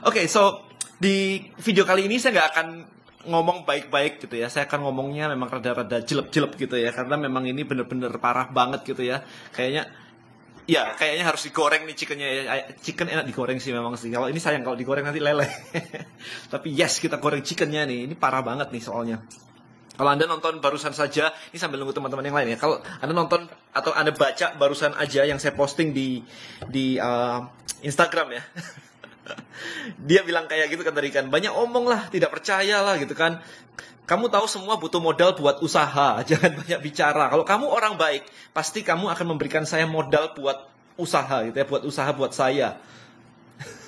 Oke, okay, so di video kali ini saya nggak akan ngomong baik-baik gitu ya. Saya akan ngomongnya memang rada-rada jelep-jelep gitu ya, karena memang ini bener-bener parah banget gitu ya. Kayaknya Ya, kayaknya harus digoreng nih chickennya ya. Chicken enak digoreng sih memang sih. Kalau ini sayang kalau digoreng nanti lele. Tapi yes, kita goreng chickennya nih. Ini parah banget nih soalnya. Kalau Anda nonton barusan saja, ini sambil nunggu teman-teman yang lain ya. Kalau Anda nonton atau Anda baca barusan aja yang saya posting di di uh, Instagram ya. dia bilang kayak gitu kan tadi kan banyak omong lah tidak percaya lah gitu kan kamu tahu semua butuh modal buat usaha jangan banyak bicara kalau kamu orang baik pasti kamu akan memberikan saya modal buat usaha gitu ya buat usaha buat saya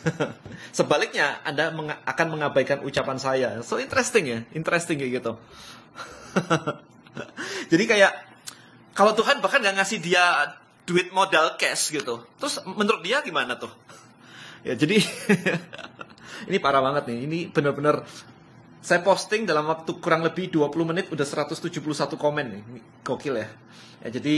sebaliknya anda meng akan mengabaikan ucapan saya so interesting ya interesting kayak gitu jadi kayak kalau Tuhan bahkan nggak ngasih dia duit modal cash gitu terus menurut dia gimana tuh ya jadi ini parah banget nih ini bener-bener saya posting dalam waktu kurang lebih 20 menit udah 171 komen nih ini gokil ya, ya jadi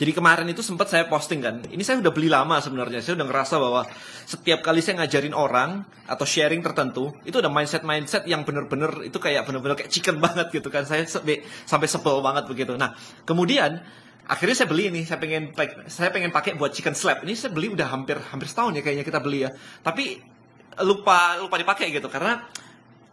jadi kemarin itu sempat saya posting kan, ini saya udah beli lama sebenarnya, saya udah ngerasa bahwa setiap kali saya ngajarin orang atau sharing tertentu, itu udah mindset-mindset yang bener-bener itu kayak bener-bener kayak chicken banget gitu kan, saya sampai, sampai sebel banget begitu. Nah, kemudian akhirnya saya beli ini saya pengen saya pengen pakai buat chicken slap ini saya beli udah hampir hampir setahun ya kayaknya kita beli ya tapi lupa lupa dipakai gitu karena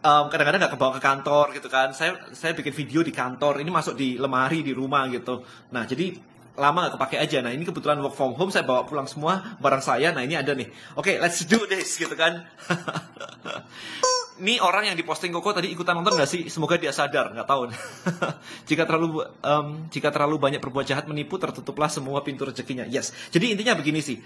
um, kadang-kadang nggak kebawa ke kantor gitu kan saya saya bikin video di kantor ini masuk di lemari di rumah gitu nah jadi lama nggak kepake aja nah ini kebetulan work from home saya bawa pulang semua barang saya nah ini ada nih oke okay, let's do this gitu kan Ini orang yang diposting Koko tadi ikutan nonton nggak sih? Semoga dia sadar, nggak tahu. jika terlalu um, jika terlalu banyak berbuat jahat menipu, tertutuplah semua pintu rezekinya. Yes. Jadi intinya begini sih.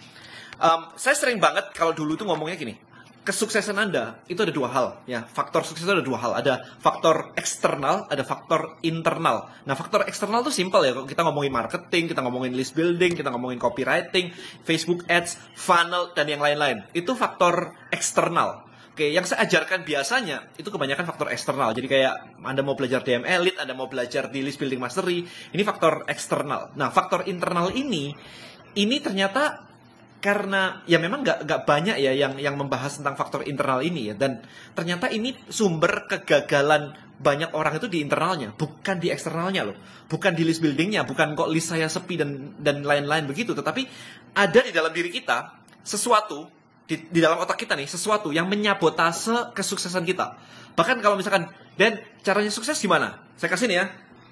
Um, saya sering banget kalau dulu tuh ngomongnya gini. Kesuksesan Anda itu ada dua hal, ya. Faktor sukses itu ada dua hal. Ada faktor eksternal, ada faktor internal. Nah, faktor eksternal tuh simple ya. kita ngomongin marketing, kita ngomongin list building, kita ngomongin copywriting, Facebook ads, funnel, dan yang lain-lain. Itu faktor eksternal Oke, yang saya ajarkan biasanya itu kebanyakan faktor eksternal. Jadi kayak Anda mau belajar DM Elite, Anda mau belajar di List Building Mastery, ini faktor eksternal. Nah, faktor internal ini, ini ternyata karena ya memang nggak nggak banyak ya yang yang membahas tentang faktor internal ini ya dan ternyata ini sumber kegagalan banyak orang itu di internalnya bukan di eksternalnya loh bukan di list buildingnya bukan kok list saya sepi dan dan lain-lain begitu tetapi ada di dalam diri kita sesuatu di, di dalam otak kita nih sesuatu yang menyabotase kesuksesan kita. Bahkan kalau misalkan dan caranya sukses gimana? Saya kasih nih ya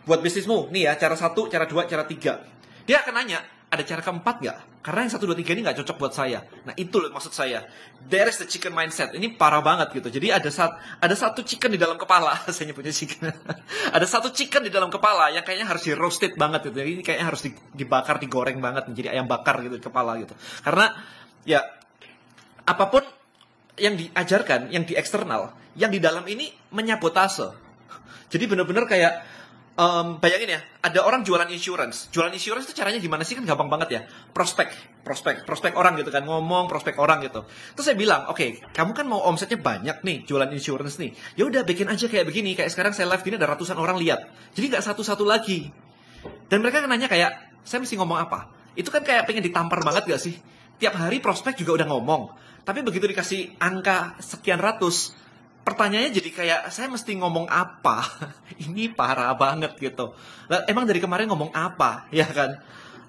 buat bisnismu nih ya cara satu, cara dua, cara tiga. Dia akan nanya ada cara keempat nggak? Karena yang satu dua tiga ini nggak cocok buat saya. Nah itu loh maksud saya. There is the chicken mindset. Ini parah banget gitu. Jadi ada saat ada satu chicken di dalam kepala. saya nyebutnya chicken. ada satu chicken di dalam kepala yang kayaknya harus di roasted banget gitu. Jadi ini kayaknya harus dibakar, digoreng banget menjadi ayam bakar gitu di kepala gitu. Karena ya apapun yang diajarkan, yang di eksternal, yang di dalam ini menyabotase. Jadi benar-benar kayak um, bayangin ya, ada orang jualan insurance. Jualan insurance itu caranya gimana sih kan gampang banget ya. Prospek, prospek, prospek orang gitu kan, ngomong prospek orang gitu. Terus saya bilang, oke, okay, kamu kan mau omsetnya banyak nih, jualan insurance nih. Ya udah bikin aja kayak begini, kayak sekarang saya live gini ada ratusan orang lihat. Jadi nggak satu-satu lagi. Dan mereka nanya kayak, saya mesti ngomong apa? Itu kan kayak pengen ditampar banget gak sih? Tiap hari prospek juga udah ngomong tapi begitu dikasih angka sekian ratus, pertanyaannya jadi kayak saya mesti ngomong apa? Ini parah banget gitu. Lah, emang dari kemarin ngomong apa, ya kan?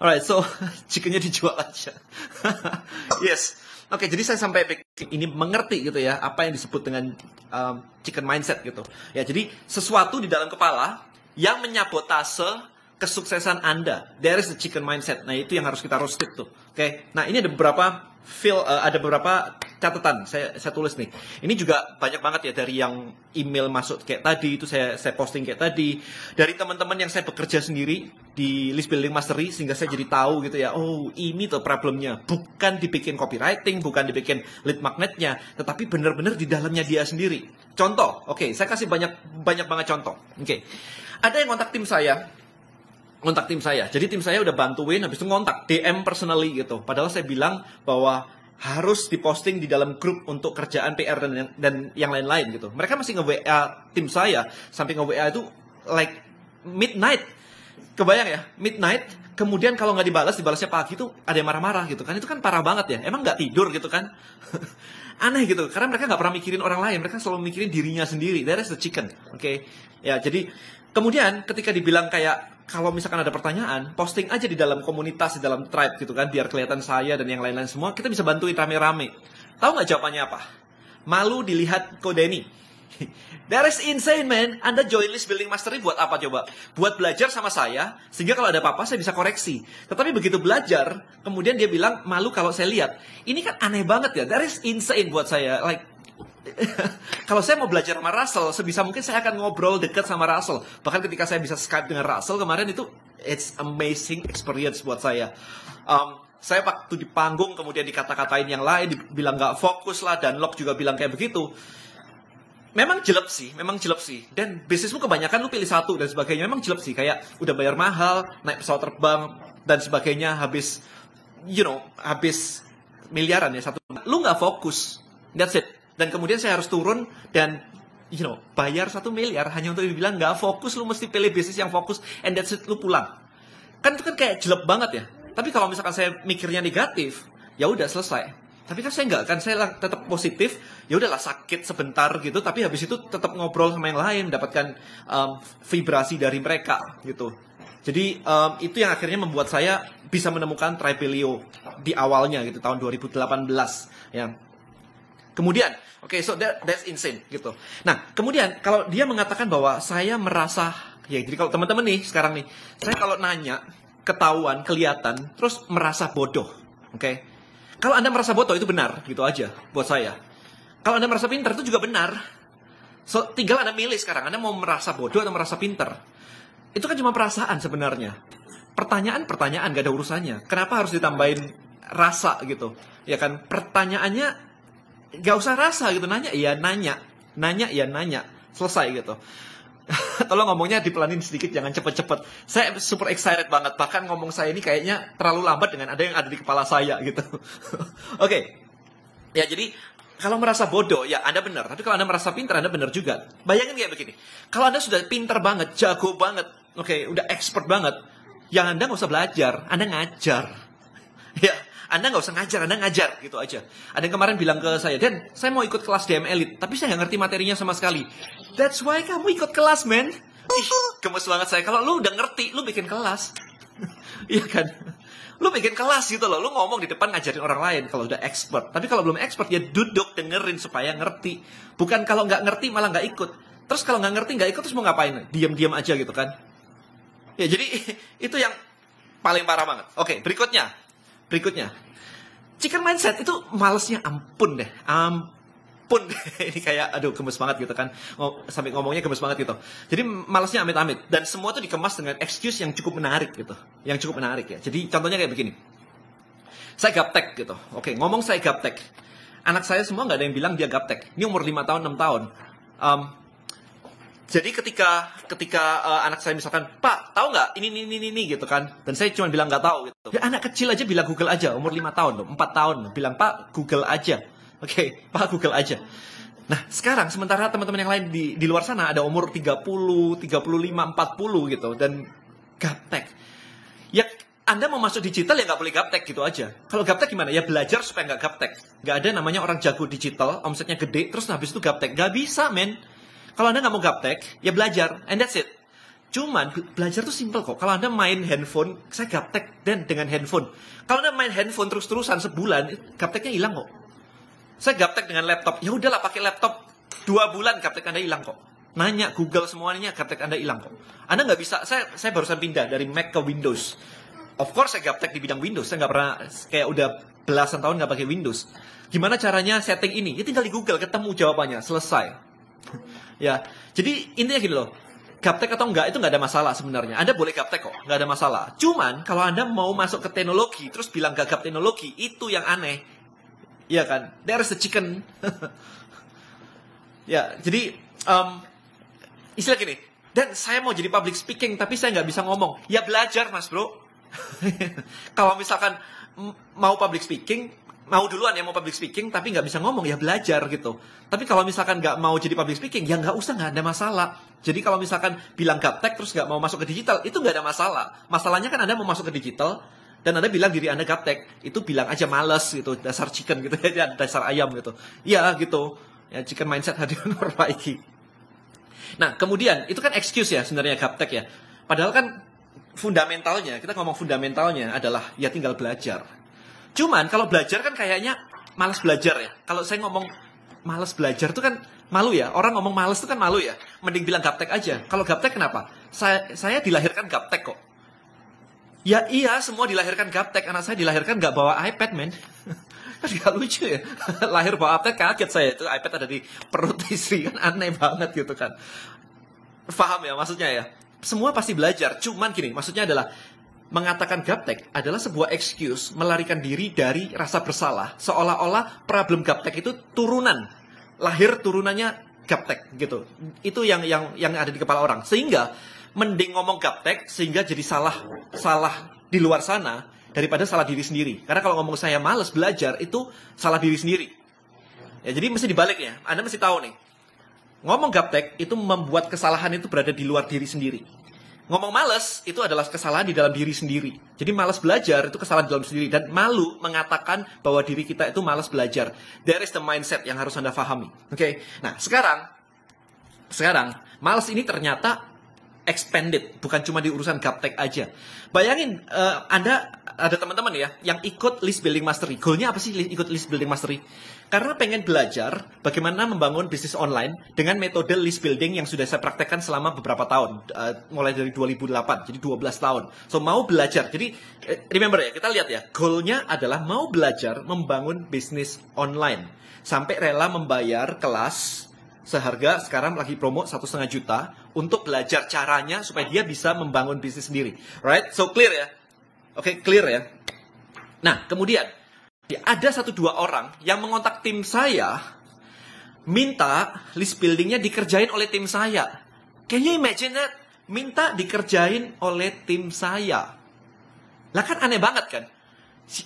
Alright, so chickennya dijual aja. yes. Oke, okay, jadi saya sampai ini mengerti gitu ya apa yang disebut dengan um, chicken mindset gitu. Ya, jadi sesuatu di dalam kepala yang menyabotase kesuksesan Anda. There is the chicken mindset. Nah, itu yang harus kita roasted tuh. Oke. Okay? Nah, ini ada beberapa feel uh, ada beberapa catatan saya saya tulis nih. Ini juga banyak banget ya dari yang email masuk kayak tadi itu saya saya posting kayak tadi dari teman-teman yang saya bekerja sendiri di list building mastery sehingga saya jadi tahu gitu ya. Oh, ini tuh problemnya. Bukan dibikin copywriting, bukan dibikin lead magnetnya, tetapi benar-benar di dalamnya dia sendiri. Contoh, oke, okay, saya kasih banyak banyak banget contoh. Oke. Okay. Ada yang kontak tim saya ngontak tim saya. Jadi tim saya udah bantuin habis itu ngontak DM personally gitu. Padahal saya bilang bahwa harus diposting di dalam grup untuk kerjaan PR dan dan yang lain-lain gitu. Mereka masih nge-WA tim saya sampai nge-WA itu like midnight. Kebayang ya, midnight kemudian kalau nggak dibalas dibalasnya pagi itu ada yang marah-marah gitu kan itu kan parah banget ya emang nggak tidur gitu kan aneh gitu karena mereka nggak pernah mikirin orang lain mereka selalu mikirin dirinya sendiri that is the chicken oke okay? ya jadi kemudian ketika dibilang kayak kalau misalkan ada pertanyaan, posting aja di dalam komunitas, di dalam tribe gitu kan, biar kelihatan saya dan yang lain-lain semua, kita bisa bantuin rame-rame. Tahu nggak jawabannya apa? Malu dilihat Kodeni. That is insane, man. Anda join list building mastery buat apa coba? Buat belajar sama saya, sehingga kalau ada apa-apa saya bisa koreksi. Tetapi begitu belajar, kemudian dia bilang malu kalau saya lihat. Ini kan aneh banget ya. That is insane buat saya. Like, kalau saya mau belajar sama Russell, sebisa mungkin saya akan ngobrol dekat sama Russell. Bahkan ketika saya bisa Skype dengan Russell kemarin itu it's amazing experience buat saya. Um, saya waktu di panggung kemudian dikata-katain yang lain, dibilang nggak fokus lah dan Lok juga bilang kayak begitu. Memang jelek sih, memang jelek sih. Dan bisnismu kebanyakan lu pilih satu dan sebagainya. Memang jelek sih, kayak udah bayar mahal, naik pesawat terbang, dan sebagainya. Habis, you know, habis miliaran ya satu. Lu nggak fokus. That's it dan kemudian saya harus turun dan you know bayar satu miliar hanya untuk dibilang nggak fokus lu mesti pilih bisnis yang fokus and that's it lu pulang kan itu kan kayak jelek banget ya tapi kalau misalkan saya mikirnya negatif ya udah selesai tapi kan saya nggak kan saya tetap positif ya udahlah sakit sebentar gitu tapi habis itu tetap ngobrol sama yang lain mendapatkan um, vibrasi dari mereka gitu jadi um, itu yang akhirnya membuat saya bisa menemukan Tripelio di awalnya gitu tahun 2018 ya Kemudian, oke, okay, so that, that's insane gitu. Nah, kemudian kalau dia mengatakan bahwa saya merasa, ya jadi kalau teman-teman nih sekarang nih, saya kalau nanya ketahuan, kelihatan, terus merasa bodoh, oke? Okay? Kalau anda merasa bodoh itu benar, gitu aja buat saya. Kalau anda merasa pinter itu juga benar. So, tinggal anda milih sekarang, anda mau merasa bodoh atau merasa pinter? Itu kan cuma perasaan sebenarnya. Pertanyaan-pertanyaan gak ada urusannya. Kenapa harus ditambahin rasa gitu? Ya kan, pertanyaannya nggak usah rasa gitu nanya iya nanya nanya iya nanya selesai gitu tolong ngomongnya dipelanin sedikit jangan cepet-cepet saya super excited banget bahkan ngomong saya ini kayaknya terlalu lambat dengan ada yang ada di kepala saya gitu oke okay. ya jadi kalau merasa bodoh ya anda benar tapi kalau anda merasa pintar anda benar juga bayangin kayak begini kalau anda sudah pintar banget jago banget oke okay, udah expert banget yang anda nggak usah belajar anda ngajar ya anda nggak usah ngajar, Anda ngajar gitu aja. Ada yang kemarin bilang ke saya, Dan, saya mau ikut kelas DM Elite, tapi saya nggak ngerti materinya sama sekali. That's why kamu ikut kelas, men? Ih, gemes banget saya. Kalau lu udah ngerti, lu bikin kelas. Iya kan? Lu bikin kelas gitu loh, lu ngomong di depan ngajarin orang lain kalau udah expert. Tapi kalau belum expert, ya duduk dengerin supaya ngerti. Bukan kalau nggak ngerti malah nggak ikut. Terus kalau nggak ngerti nggak ikut terus mau ngapain? Diam-diam aja gitu kan? Ya jadi itu yang paling parah banget. Oke, berikutnya berikutnya chicken mindset itu malesnya ampun deh ampun deh. ini kayak aduh gemes banget gitu kan sampai ngomongnya gemes banget gitu jadi malesnya amit-amit dan semua itu dikemas dengan excuse yang cukup menarik gitu yang cukup menarik ya jadi contohnya kayak begini saya gaptek gitu oke ngomong saya gaptek anak saya semua nggak ada yang bilang dia gaptek ini umur 5 tahun 6 tahun um, jadi ketika ketika uh, anak saya misalkan pak tahu nggak ini ini ini ini gitu kan dan saya cuma bilang nggak tahu gitu ya anak kecil aja bilang Google aja umur 5 tahun loh 4 tahun bilang pak Google aja oke okay, pak Google aja Nah, sekarang sementara teman-teman yang lain di, di luar sana ada umur 30, 35, 40 gitu dan gaptek. Ya anda mau masuk digital ya nggak boleh gaptek gitu aja. Kalau gaptek gimana? Ya belajar supaya nggak gaptek. Nggak ada namanya orang jago digital, omsetnya gede, terus habis itu gaptek. Nggak bisa, men. Kalau Anda nggak mau gaptek, ya belajar, and that's it. Cuman belajar tuh simple kok. Kalau Anda main handphone, saya gaptek dan dengan handphone. Kalau Anda main handphone terus-terusan sebulan, gapteknya hilang kok. Saya gaptek dengan laptop. Ya udahlah pakai laptop dua bulan gaptek Anda hilang kok. Nanya Google semuanya gaptek Anda hilang kok. Anda nggak bisa. Saya saya barusan pindah dari Mac ke Windows. Of course saya gaptek di bidang Windows. Saya nggak pernah kayak udah belasan tahun nggak pakai Windows. Gimana caranya setting ini? Ya tinggal di Google ketemu jawabannya, selesai. Ya, jadi intinya gini loh. Gaptek atau enggak itu enggak ada masalah sebenarnya. Anda boleh gaptek kok, enggak ada masalah. Cuman kalau Anda mau masuk ke teknologi terus bilang gagap teknologi, itu yang aneh. ya kan? There is the chicken. ya, jadi um, istilah gini. Dan saya mau jadi public speaking tapi saya nggak bisa ngomong. Ya belajar mas bro. kalau misalkan mau public speaking, mau duluan ya mau public speaking tapi nggak bisa ngomong ya belajar gitu tapi kalau misalkan nggak mau jadi public speaking ya nggak usah nggak ada masalah jadi kalau misalkan bilang gaptek terus nggak mau masuk ke digital itu nggak ada masalah masalahnya kan anda mau masuk ke digital dan anda bilang diri anda gaptek itu bilang aja males gitu dasar chicken gitu ya dasar ayam gitu ya gitu ya chicken mindset hadir perbaiki nah kemudian itu kan excuse ya sebenarnya gaptek ya padahal kan fundamentalnya kita ngomong fundamentalnya adalah ya tinggal belajar Cuman kalau belajar kan kayaknya malas belajar ya. Kalau saya ngomong malas belajar tuh kan malu ya. Orang ngomong malas tuh kan malu ya. Mending bilang gaptek aja. Kalau gaptek kenapa? Saya saya dilahirkan gaptek kok. Ya iya, semua dilahirkan gaptek. Anak saya dilahirkan nggak bawa iPad, men. kan gak lucu ya. Lahir bawa iPad kaget saya. Itu iPad ada di perut istri kan aneh banget gitu kan. Faham ya maksudnya ya? Semua pasti belajar. Cuman gini, maksudnya adalah mengatakan gaptek adalah sebuah excuse melarikan diri dari rasa bersalah seolah-olah problem gaptek itu turunan lahir turunannya gaptek gitu itu yang yang yang ada di kepala orang sehingga mending ngomong gaptek sehingga jadi salah salah di luar sana daripada salah diri sendiri karena kalau ngomong saya males belajar itu salah diri sendiri ya jadi mesti dibalik ya anda mesti tahu nih ngomong gaptek itu membuat kesalahan itu berada di luar diri sendiri ngomong males itu adalah kesalahan di dalam diri sendiri. Jadi males belajar itu kesalahan di dalam sendiri dan malu mengatakan bahwa diri kita itu males belajar. There is the mindset yang harus Anda fahami. Oke. Okay? Nah, sekarang sekarang males ini ternyata expanded, bukan cuma di urusan gaptek aja. Bayangin uh, Anda ada teman-teman ya yang ikut list building mastery. Goalnya apa sih ikut list building mastery? Karena pengen belajar bagaimana membangun bisnis online dengan metode list building yang sudah saya praktekkan selama beberapa tahun, uh, mulai dari 2008, jadi 12 tahun. So mau belajar. Jadi eh, remember ya, kita lihat ya, goalnya adalah mau belajar membangun bisnis online sampai rela membayar kelas seharga sekarang lagi promo satu setengah juta untuk belajar caranya supaya dia bisa membangun bisnis sendiri, right? So clear ya, oke okay, clear ya. Nah kemudian ada satu dua orang yang mengontak tim saya minta list buildingnya dikerjain oleh tim saya. Can you imagine that? Minta dikerjain oleh tim saya. Lah kan aneh banget kan?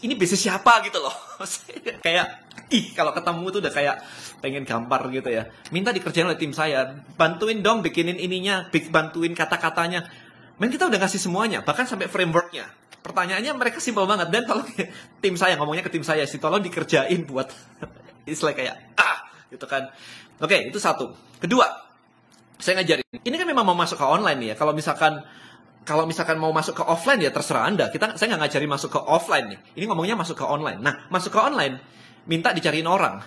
Ini bisnis siapa gitu loh. kayak ih kalau ketemu tuh udah kayak pengen gambar gitu ya. Minta dikerjain oleh tim saya. Bantuin dong bikinin ininya, bantuin kata-katanya. Men kita udah ngasih semuanya, bahkan sampai frameworknya pertanyaannya mereka simpel banget dan tolong ya, tim saya ngomongnya ke tim saya sih tolong dikerjain buat it's like kayak ah gitu kan oke okay, itu satu kedua saya ngajarin ini kan memang mau masuk ke online nih ya kalau misalkan kalau misalkan mau masuk ke offline ya terserah anda kita saya nggak ngajarin masuk ke offline nih ini ngomongnya masuk ke online nah masuk ke online minta dicariin orang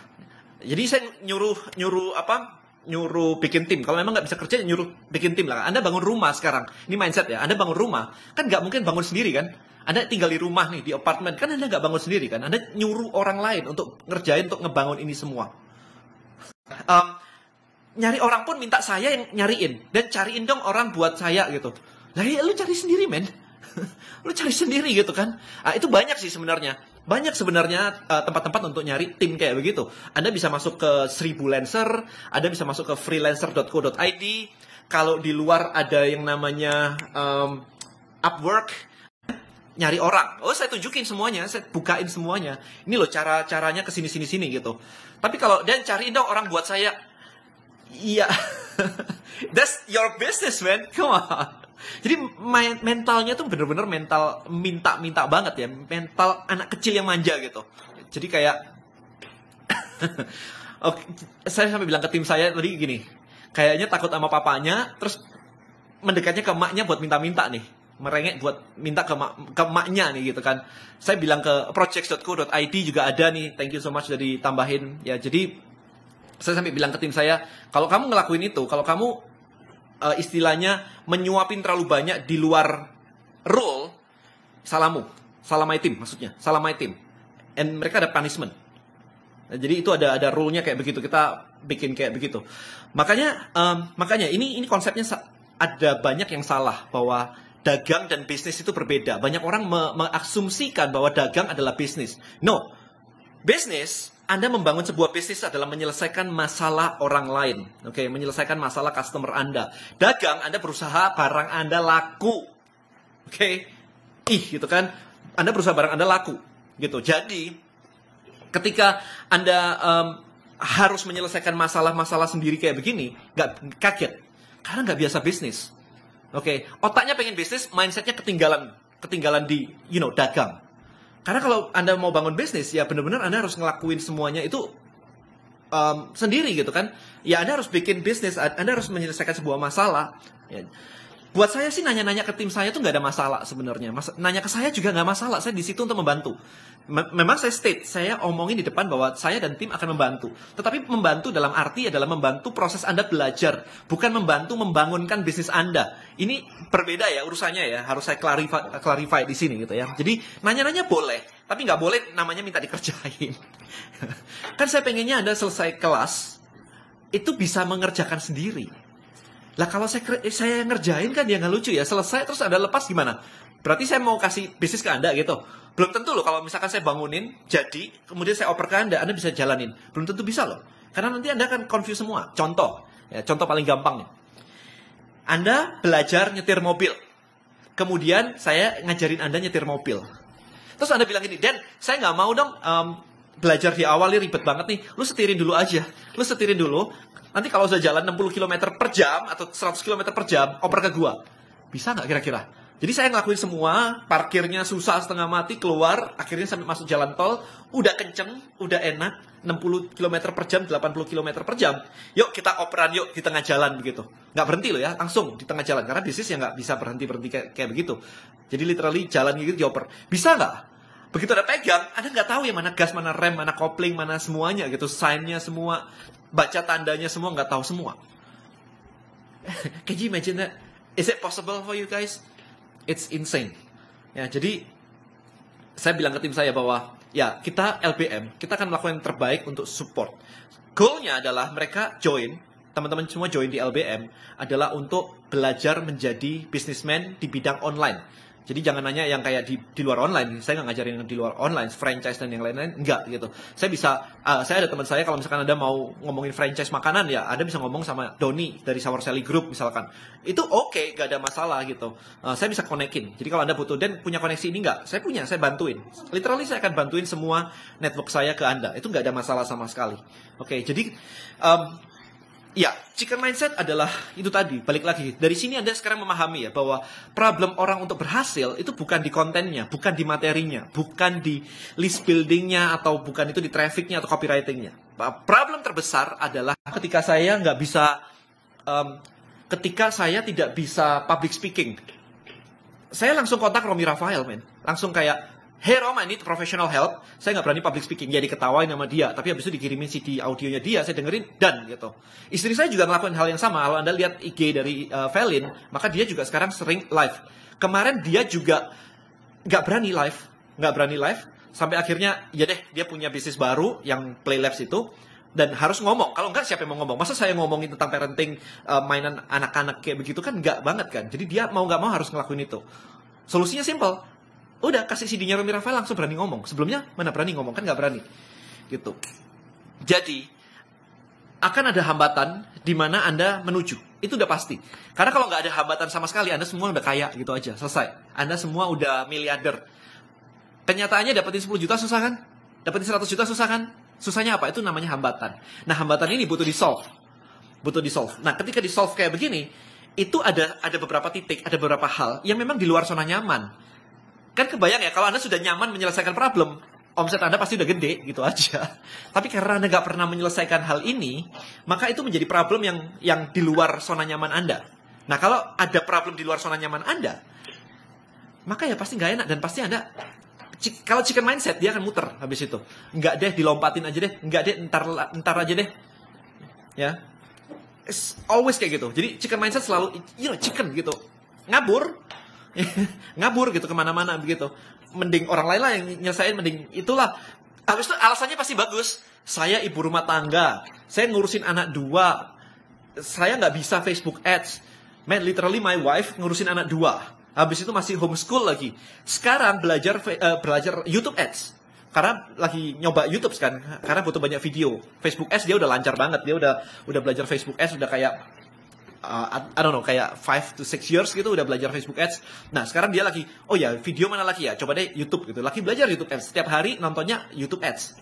jadi saya nyuruh nyuruh apa nyuruh bikin tim. Kalau memang nggak bisa kerja, nyuruh bikin tim lah. Anda bangun rumah sekarang. Ini mindset ya. Anda bangun rumah, kan nggak mungkin bangun sendiri kan? Anda tinggal di rumah nih, di apartemen, kan Anda nggak bangun sendiri kan? Anda nyuruh orang lain untuk ngerjain, untuk ngebangun ini semua. Um, nyari orang pun minta saya yang nyariin. Dan cariin dong orang buat saya gitu. Lah ya lu cari sendiri men. lu cari sendiri gitu kan. Uh, itu banyak sih sebenarnya. Banyak sebenarnya eh, tempat-tempat uh, untuk nyari tim kayak begitu. Anda bisa masuk ke Seribu Lancer, Anda bisa masuk ke freelancer.co.id. Kalau di luar ada yang namanya um, Upwork, nyari orang. Oh, saya tunjukin semuanya, saya bukain semuanya. Ini loh cara-caranya ke sini sini sini gitu. Tapi kalau dan cariin dong orang buat saya. Iya. That's your business, man. Come on. Jadi mentalnya tuh bener-bener mental minta-minta banget ya, mental anak kecil yang manja gitu. Jadi kayak Oke, saya sampai bilang ke tim saya tadi gini, kayaknya takut sama papanya, terus mendekatnya ke emaknya buat minta-minta nih merengek buat minta ke, mak, ke maknya nih gitu kan. Saya bilang ke projects.co.id juga ada nih. Thank you so much dari tambahin Ya, jadi saya sampai bilang ke tim saya, kalau kamu ngelakuin itu, kalau kamu uh, istilahnya menyuapin terlalu banyak di luar role, salamu, salamai tim maksudnya, salamai tim team. And mereka ada punishment. Nah, jadi itu ada ada rule-nya kayak begitu. Kita bikin kayak begitu. Makanya um, makanya ini ini konsepnya ada banyak yang salah bahwa dagang dan bisnis itu berbeda. Banyak orang me mengasumsikan bahwa dagang adalah bisnis. No, bisnis anda membangun sebuah bisnis adalah menyelesaikan masalah orang lain, oke, okay? menyelesaikan masalah customer Anda. Dagang Anda berusaha barang Anda laku, oke, okay? ih gitu kan, Anda berusaha barang Anda laku, gitu. Jadi ketika Anda um, harus menyelesaikan masalah-masalah sendiri kayak begini, nggak kaget, karena nggak biasa bisnis. Oke, okay. otaknya pengen bisnis, mindsetnya ketinggalan, ketinggalan di, you know, dagang. Karena kalau anda mau bangun bisnis, ya benar-benar anda harus ngelakuin semuanya itu um, sendiri gitu kan. Ya anda harus bikin bisnis, anda harus menyelesaikan sebuah masalah. Ya buat saya sih nanya-nanya ke tim saya tuh nggak ada masalah sebenarnya. Mas, nanya ke saya juga nggak masalah. Saya di situ untuk membantu. Memang saya state, saya omongin di depan bahwa saya dan tim akan membantu. Tetapi membantu dalam arti adalah membantu proses Anda belajar, bukan membantu membangunkan bisnis Anda. Ini berbeda ya urusannya ya. Harus saya clarify, clarify di sini gitu ya. Jadi nanya-nanya boleh, tapi nggak boleh namanya minta dikerjain. kan saya pengennya Anda selesai kelas itu bisa mengerjakan sendiri lah kalau saya saya ngerjain kan dia ya nggak lucu ya. Selesai terus Anda lepas gimana? Berarti saya mau kasih bisnis ke Anda gitu. Belum tentu loh kalau misalkan saya bangunin jadi kemudian saya oper ke Anda, Anda bisa jalanin. Belum tentu bisa loh. Karena nanti Anda akan confuse semua. Contoh, ya, contoh paling gampang nih. Anda belajar nyetir mobil. Kemudian saya ngajarin Anda nyetir mobil. Terus Anda bilang ini Dan, saya nggak mau dong um, belajar di awal ini ribet banget nih. Lu setirin dulu aja. Lu setirin dulu. Nanti kalau udah jalan 60 km per jam atau 100 km per jam, oper ke gua. Bisa nggak kira-kira? Jadi saya ngelakuin semua, parkirnya susah setengah mati, keluar, akhirnya sampai masuk jalan tol, udah kenceng, udah enak, 60 km per jam, 80 km per jam. Yuk kita operan yuk di tengah jalan begitu. Nggak berhenti loh ya, langsung di tengah jalan. Karena bisnis ya nggak bisa berhenti-berhenti kayak, kayak begitu. Jadi literally jalan gitu dioper. Bisa nggak? begitu ada pegang, Anda nggak tahu ya mana gas, mana rem, mana kopling, mana semuanya gitu, signnya semua, baca tandanya semua nggak tahu semua. Can you imagine that? Is it possible for you guys? It's insane. Ya, jadi saya bilang ke tim saya bahwa ya kita LBM, kita akan melakukan yang terbaik untuk support. Goalnya adalah mereka join, teman-teman semua join di LBM adalah untuk belajar menjadi businessman di bidang online jadi jangan nanya yang kayak di, di luar online. Saya nggak ngajarin yang di luar online, franchise dan yang lain-lain. Nggak gitu. Saya bisa, uh, saya ada teman saya kalau misalkan ada mau ngomongin franchise makanan ya, ada bisa ngomong sama Doni dari Sour Sally Group misalkan. Itu oke, okay, nggak ada masalah gitu. Uh, saya bisa konekin. Jadi kalau Anda butuh, dan punya koneksi ini nggak? Saya punya, saya bantuin. Literally saya akan bantuin semua network saya ke Anda. Itu nggak ada masalah sama sekali. Oke, okay, jadi um, Ya, chicken mindset adalah itu tadi, balik lagi. Dari sini Anda sekarang memahami ya bahwa problem orang untuk berhasil itu bukan di kontennya, bukan di materinya, bukan di list buildingnya atau bukan itu di trafficnya atau copywritingnya. Nah, problem terbesar adalah ketika saya nggak bisa, um, ketika saya tidak bisa public speaking. Saya langsung kontak Romi Rafael, men. Langsung kayak, Hey Roma, ini professional help. Saya nggak berani public speaking. Ya ketawain sama dia. Tapi habis itu dikirimin CD audionya dia. Saya dengerin dan gitu. Istri saya juga ngelakuin hal yang sama. Kalau anda lihat IG dari uh, maka dia juga sekarang sering live. Kemarin dia juga nggak berani live, nggak berani live. Sampai akhirnya ya deh dia punya bisnis baru yang play labs itu dan harus ngomong. Kalau nggak siapa yang mau ngomong? Masa saya ngomongin tentang parenting uh, mainan anak-anak kayak begitu kan nggak banget kan. Jadi dia mau nggak mau harus ngelakuin itu. Solusinya simple, udah kasih CD-nya Romi Rafael langsung berani ngomong. Sebelumnya mana berani ngomong kan nggak berani. Gitu. Jadi akan ada hambatan di mana Anda menuju. Itu udah pasti. Karena kalau nggak ada hambatan sama sekali, Anda semua udah kaya gitu aja, selesai. Anda semua udah miliarder. Kenyataannya dapetin 10 juta susah kan? Dapetin 100 juta susah kan? Susahnya apa? Itu namanya hambatan. Nah, hambatan ini butuh di-solve. Butuh di-solve. Nah, ketika di-solve kayak begini, itu ada ada beberapa titik, ada beberapa hal yang memang di luar zona nyaman Kan kebayang ya kalau Anda sudah nyaman menyelesaikan problem, omset Anda pasti udah gede gitu aja. Tapi karena Anda nggak pernah menyelesaikan hal ini, maka itu menjadi problem yang yang di luar zona nyaman Anda. Nah kalau ada problem di luar zona nyaman Anda, maka ya pasti nggak enak dan pasti Anda kalau chicken mindset dia akan muter habis itu. Nggak deh dilompatin aja deh, nggak deh ntar ntar aja deh. Ya, It's always kayak gitu. Jadi chicken mindset selalu, you know, chicken gitu. Ngabur, ngabur gitu kemana-mana begitu mending orang lain lah yang nyelesain mending itulah habis itu alasannya pasti bagus saya ibu rumah tangga saya ngurusin anak dua saya nggak bisa Facebook ads man literally my wife ngurusin anak dua habis itu masih homeschool lagi sekarang belajar uh, belajar YouTube ads karena lagi nyoba YouTube kan karena butuh banyak video Facebook Ads dia udah lancar banget dia udah udah belajar Facebook Ads udah kayak uh, I don't know kayak 5 to 6 years gitu udah belajar Facebook Ads. Nah, sekarang dia lagi oh ya video mana lagi ya? Coba deh YouTube gitu. Lagi belajar YouTube Ads. Setiap hari nontonnya YouTube Ads.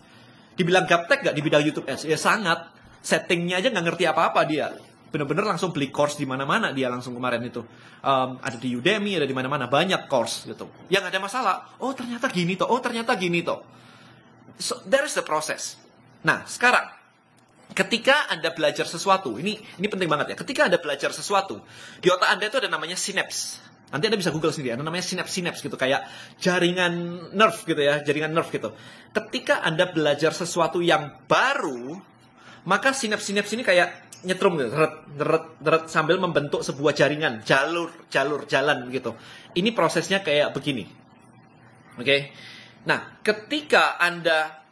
Dibilang gaptek gak di bidang YouTube Ads? Ya sangat. Settingnya aja nggak ngerti apa-apa dia. Bener-bener langsung beli course di mana-mana dia langsung kemarin itu. Um, ada di Udemy, ada di mana-mana banyak course gitu. Yang ada masalah, oh ternyata gini toh, oh ternyata gini toh. So, there is the process. Nah, sekarang Ketika Anda belajar sesuatu, ini ini penting banget ya. Ketika Anda belajar sesuatu, di otak Anda itu ada namanya sinaps. Nanti Anda bisa Google sendiri, ada namanya sinaps-sinaps gitu, kayak jaringan nerve gitu ya, jaringan nerve gitu. Ketika Anda belajar sesuatu yang baru, maka sinaps-sinaps ini kayak nyetrum gitu, deret, deret, deret, sambil membentuk sebuah jaringan, jalur, jalur, jalan gitu. Ini prosesnya kayak begini. Oke. Okay? Nah, ketika Anda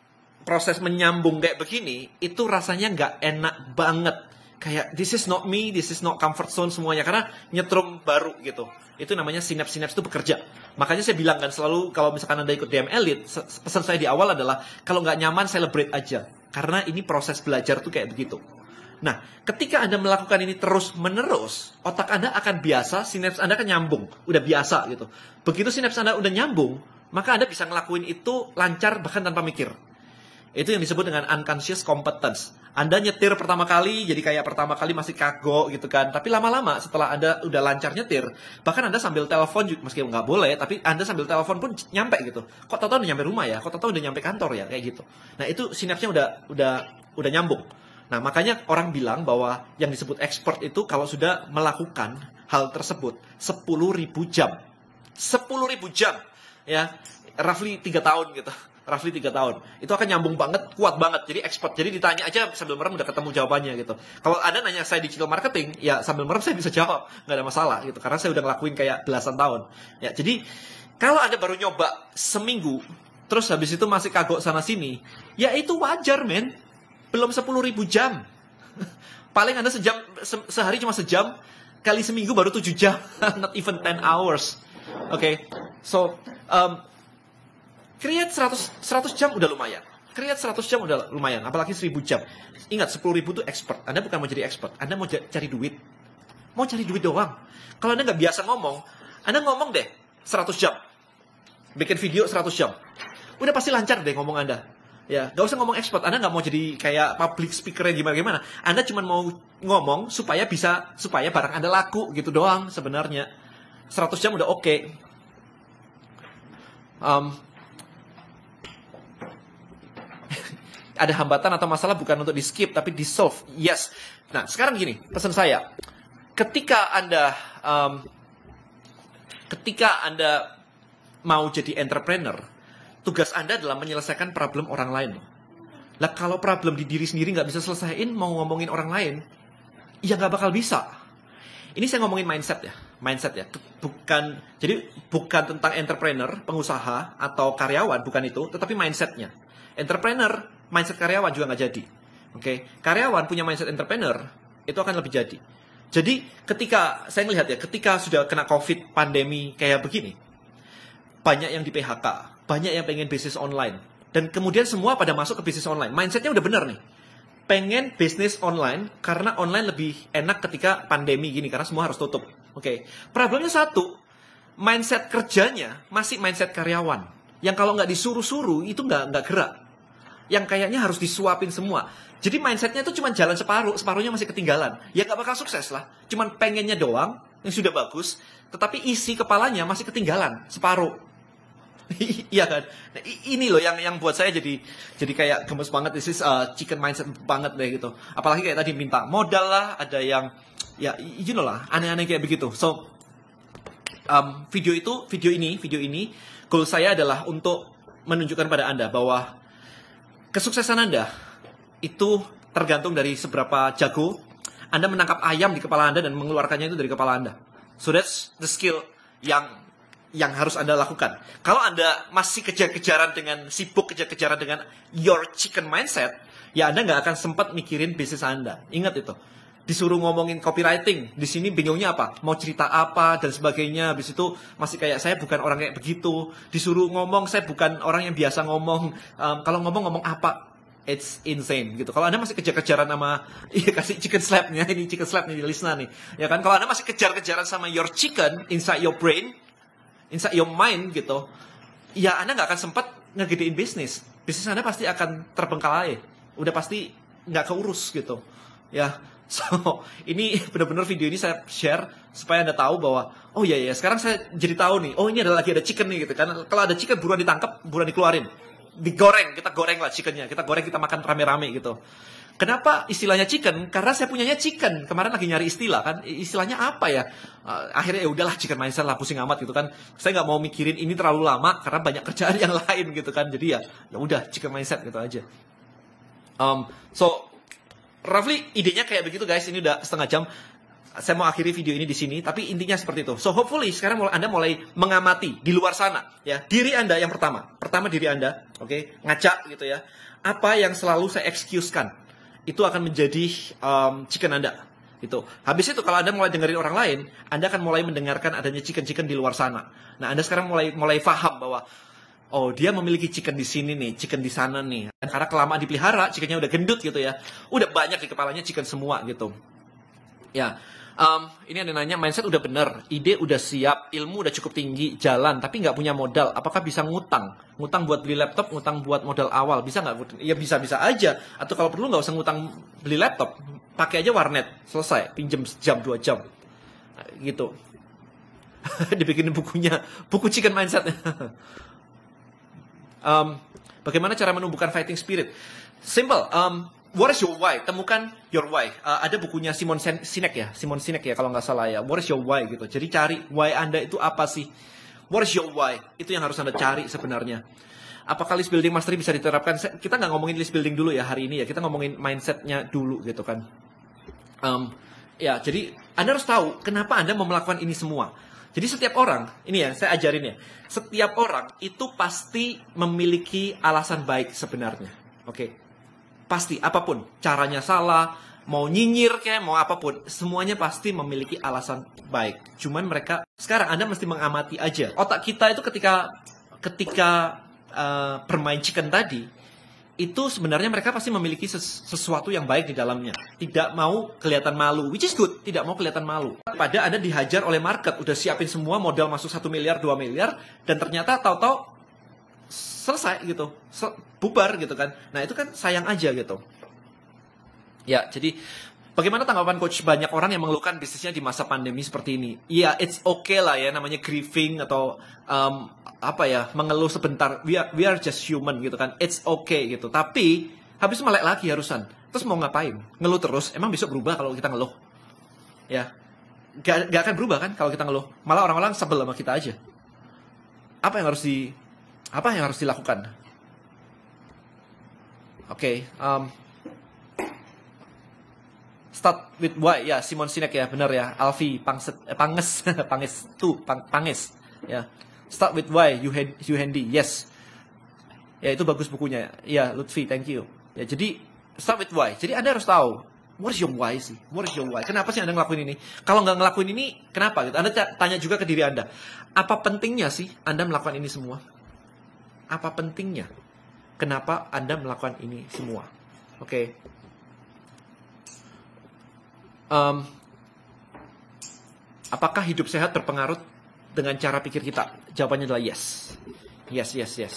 proses menyambung kayak begini itu rasanya nggak enak banget kayak this is not me, this is not comfort zone semuanya karena nyetrum baru gitu. Itu namanya sinaps-sinaps itu bekerja. Makanya saya bilang kan selalu kalau misalkan Anda ikut DM Elite, pesan saya di awal adalah kalau nggak nyaman celebrate aja karena ini proses belajar tuh kayak begitu. Nah, ketika Anda melakukan ini terus-menerus, otak Anda akan biasa, sinaps Anda akan nyambung, udah biasa gitu. Begitu sinaps Anda udah nyambung, maka Anda bisa ngelakuin itu lancar bahkan tanpa mikir. Itu yang disebut dengan unconscious competence. Anda nyetir pertama kali, jadi kayak pertama kali masih kagok gitu kan. Tapi lama-lama setelah Anda udah lancar nyetir, bahkan Anda sambil telepon, meskipun nggak boleh, tapi Anda sambil telepon pun nyampe gitu. Kok tau-tau udah nyampe rumah ya? Kok tau-tau udah nyampe kantor ya? Kayak gitu. Nah itu sinapsnya udah udah udah nyambung. Nah makanya orang bilang bahwa yang disebut expert itu kalau sudah melakukan hal tersebut 10.000 jam. 10.000 jam ya roughly 3 tahun gitu roughly 3 tahun. Itu akan nyambung banget, kuat banget. Jadi expert. Jadi ditanya aja sambil merem udah ketemu jawabannya gitu. Kalau ada nanya saya di digital marketing, ya sambil merem saya bisa jawab, nggak ada masalah gitu. Karena saya udah ngelakuin kayak belasan tahun. Ya, jadi kalau Anda baru nyoba seminggu, terus habis itu masih kagok sana sini, ya itu wajar, men. Belum ribu jam. Paling Anda sejam se sehari cuma sejam, kali seminggu baru 7 jam, not even 10 hours. Oke. Okay. So, um, Create 100, 100 jam udah lumayan. Create 100 jam udah lumayan, apalagi 1000 jam. Ingat, 10 ribu itu expert. Anda bukan mau jadi expert, Anda mau cari duit. Mau cari duit doang. Kalau Anda nggak biasa ngomong, Anda ngomong deh 100 jam. Bikin video 100 jam. Udah pasti lancar deh ngomong Anda. Ya, gak usah ngomong expert. Anda nggak mau jadi kayak public speaker yang gimana gimana. Anda cuma mau ngomong supaya bisa supaya barang Anda laku gitu doang sebenarnya. 100 jam udah oke. Okay. Um, ada hambatan atau masalah bukan untuk di skip tapi di solve. Yes. Nah, sekarang gini, pesan saya. Ketika Anda um, ketika Anda mau jadi entrepreneur, tugas Anda adalah menyelesaikan problem orang lain. Lah kalau problem di diri sendiri nggak bisa selesaiin, mau ngomongin orang lain, ya nggak bakal bisa. Ini saya ngomongin mindset ya, mindset ya. Bukan jadi bukan tentang entrepreneur, pengusaha atau karyawan, bukan itu, tetapi mindsetnya. Entrepreneur mindset karyawan juga nggak jadi. Oke, okay? karyawan punya mindset entrepreneur itu akan lebih jadi. Jadi ketika saya melihat ya, ketika sudah kena COVID pandemi kayak begini, banyak yang di PHK, banyak yang pengen bisnis online, dan kemudian semua pada masuk ke bisnis online. Mindsetnya udah bener nih, pengen bisnis online karena online lebih enak ketika pandemi gini karena semua harus tutup. Oke, okay. problemnya satu, mindset kerjanya masih mindset karyawan yang kalau nggak disuruh-suruh itu nggak nggak gerak yang kayaknya harus disuapin semua. Jadi mindsetnya itu cuma jalan separuh, separuhnya masih ketinggalan. Ya gak bakal sukses lah. Cuman pengennya doang, yang sudah bagus, tetapi isi kepalanya masih ketinggalan, separuh. iya kan? Nah, ini loh yang yang buat saya jadi jadi kayak gemes banget, this is uh, chicken mindset banget deh gitu. Apalagi kayak tadi minta modal lah, ada yang ya you know lah, aneh-aneh kayak begitu. So, um, video itu, video ini, video ini, goal saya adalah untuk menunjukkan pada Anda bahwa kesuksesan Anda itu tergantung dari seberapa jago Anda menangkap ayam di kepala Anda dan mengeluarkannya itu dari kepala Anda. So that's the skill yang yang harus Anda lakukan. Kalau Anda masih kejar-kejaran dengan sibuk kejar-kejaran dengan your chicken mindset, ya Anda nggak akan sempat mikirin bisnis Anda. Ingat itu disuruh ngomongin copywriting di sini bingungnya apa mau cerita apa dan sebagainya habis itu masih kayak saya bukan orang kayak begitu disuruh ngomong saya bukan orang yang biasa ngomong um, kalau ngomong ngomong apa it's insane gitu kalau anda masih kejar-kejaran sama iya kasih chicken slapnya ini chicken slap di Lisna nih ya kan kalau anda masih kejar-kejaran sama your chicken inside your brain inside your mind gitu ya anda nggak akan sempat ngegedein bisnis bisnis anda pasti akan terbengkalai udah pasti nggak keurus gitu ya So, ini benar-benar video ini saya share supaya Anda tahu bahwa oh iya ya, sekarang saya jadi tahu nih. Oh, ini ada lagi ada chicken nih gitu. Karena kalau ada chicken buruan ditangkap, buruan dikeluarin. Digoreng, kita goreng lah chickennya. Kita goreng, kita makan rame-rame gitu. Kenapa istilahnya chicken? Karena saya punyanya chicken. Kemarin lagi nyari istilah kan, istilahnya apa ya? Eh, akhirnya ya udahlah chicken mindset lah, pusing amat gitu kan. Saya nggak mau mikirin ini terlalu lama karena banyak kerjaan yang lain gitu kan. Jadi ya, ya udah chicken mindset gitu aja. Um, so Roughly idenya kayak begitu guys. Ini udah setengah jam. Saya mau akhiri video ini di sini, tapi intinya seperti itu. So hopefully sekarang mulai, Anda mulai mengamati di luar sana, ya diri Anda yang pertama, pertama diri Anda, oke, okay? ngacak gitu ya. Apa yang selalu saya excuse-kan itu akan menjadi um, chicken Anda, gitu. Habis itu kalau Anda mulai dengerin orang lain, Anda akan mulai mendengarkan adanya chicken-chicken di luar sana. Nah, Anda sekarang mulai mulai paham bahwa oh dia memiliki chicken di sini nih, chicken di sana nih. Dan karena kelamaan dipelihara, chickennya udah gendut gitu ya. Udah banyak di kepalanya chicken semua gitu. Ya, um, ini ada nanya, mindset udah bener, ide udah siap, ilmu udah cukup tinggi, jalan, tapi nggak punya modal. Apakah bisa ngutang? Ngutang buat beli laptop, ngutang buat modal awal, bisa nggak? Ya bisa-bisa aja. Atau kalau perlu nggak usah ngutang beli laptop, pakai aja warnet, selesai, pinjem jam dua jam, gitu. Dibikin bukunya, buku chicken mindset. Um, bagaimana cara menumbuhkan fighting spirit? Simple. Um, what is your why? Temukan your why. Uh, ada bukunya Simon Sinek ya, Simon Sinek ya kalau nggak salah ya. What is your why gitu. Jadi cari why Anda itu apa sih? What is your why? Itu yang harus Anda cari sebenarnya. Apakah list building mastery bisa diterapkan? Kita nggak ngomongin list building dulu ya hari ini ya. Kita ngomongin mindsetnya dulu gitu kan. Um, ya, jadi Anda harus tahu kenapa Anda mau melakukan ini semua jadi setiap orang, ini ya, saya ajarin ya. Setiap orang itu pasti memiliki alasan baik sebenarnya. Oke. Okay? Pasti apapun, caranya salah, mau nyinyir kayak mau apapun, semuanya pasti memiliki alasan baik. Cuman mereka sekarang Anda mesti mengamati aja. Otak kita itu ketika ketika uh, bermain chicken tadi, itu sebenarnya mereka pasti memiliki ses sesuatu yang baik di dalamnya. Tidak mau kelihatan malu, which is good, tidak mau kelihatan malu. Pada Anda dihajar oleh market, udah siapin semua modal masuk 1 miliar, 2 miliar, dan ternyata tahu-tahu selesai gitu, bubar gitu kan. Nah itu kan sayang aja gitu. Ya, jadi Bagaimana tanggapan coach banyak orang yang mengeluhkan bisnisnya di masa pandemi seperti ini? Iya, it's okay lah ya namanya grieving atau um, apa ya mengeluh sebentar. We are, we are just human gitu kan. It's okay gitu. Tapi habis melek lagi harusan. Terus mau ngapain? Ngeluh terus. Emang besok berubah kalau kita ngeluh? Ya, gak, gak akan berubah kan kalau kita ngeluh. Malah orang-orang sebel sama kita aja. Apa yang harus di apa yang harus dilakukan? Oke, okay, um, Start with why ya Simon Sinek ya benar ya Alfi Pangset eh, Panges Panges tuh pang, Panges ya Start with why you, had, you handy yes ya itu bagus bukunya ya Lutfi thank you ya jadi Start with why jadi anda harus tahu what is your why sih what is your why kenapa sih anda ngelakuin ini kalau nggak ngelakuin ini kenapa gitu anda tanya juga ke diri anda apa pentingnya sih anda melakukan ini semua apa pentingnya kenapa anda melakukan ini semua oke okay um, apakah hidup sehat terpengaruh dengan cara pikir kita? Jawabannya adalah yes. Yes, yes, yes.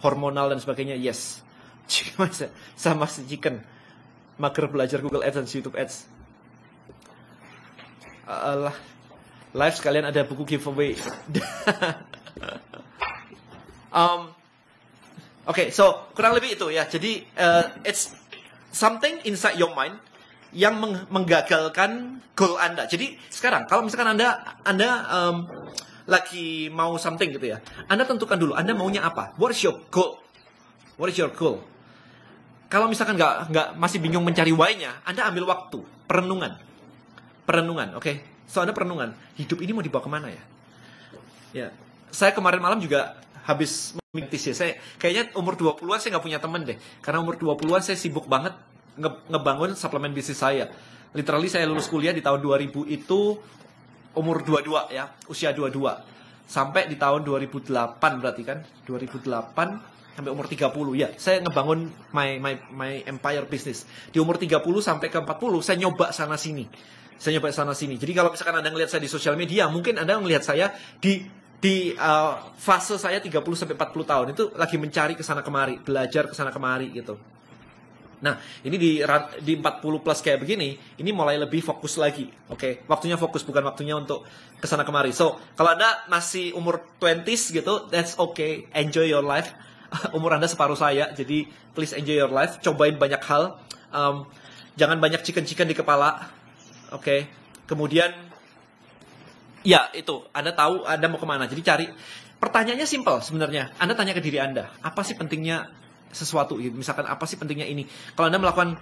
Hormonal dan sebagainya, yes. Cuma sama si chicken. Mager belajar Google Ads dan YouTube Ads. Allah. Live sekalian ada buku giveaway. um, Oke, okay, so kurang lebih itu ya. Jadi, uh, it's something inside your mind yang meng menggagalkan goal Anda. Jadi sekarang kalau misalkan Anda Anda um, lagi mau something gitu ya. Anda tentukan dulu Anda maunya apa. What is your goal? What is your goal? Kalau misalkan nggak nggak masih bingung mencari why-nya, Anda ambil waktu perenungan, perenungan, oke? Okay? So Anda perenungan, hidup ini mau dibawa kemana ya? Ya, saya kemarin malam juga habis mengikuti ya. Saya kayaknya umur 20-an saya nggak punya temen deh. Karena umur 20-an saya sibuk banget nge ngebangun suplemen bisnis saya. Literally saya lulus kuliah di tahun 2000 itu umur 22 ya, usia 22. Sampai di tahun 2008 berarti kan? 2008 sampai umur 30 ya. Saya ngebangun my my my empire business. Di umur 30 sampai ke 40 saya nyoba sana sini. Saya nyoba sana sini. Jadi kalau misalkan Anda ngelihat saya di sosial media, mungkin Anda ngelihat saya di di uh, fase saya 30 sampai 40 tahun itu lagi mencari ke sana kemari, belajar ke sana kemari gitu. Nah, ini di di 40 plus kayak begini, ini mulai lebih fokus lagi. Oke, okay? waktunya fokus bukan waktunya untuk kesana kemari. So, kalau Anda masih umur 20s gitu, that's okay. Enjoy your life. umur Anda separuh saya, jadi please enjoy your life. Cobain banyak hal. Um, jangan banyak chicken-chicken di kepala. Oke. Okay? Kemudian ya, itu Anda tahu Anda mau kemana. Jadi cari pertanyaannya simpel sebenarnya. Anda tanya ke diri Anda, apa sih pentingnya sesuatu gitu. Misalkan apa sih pentingnya ini? Kalau Anda melakukan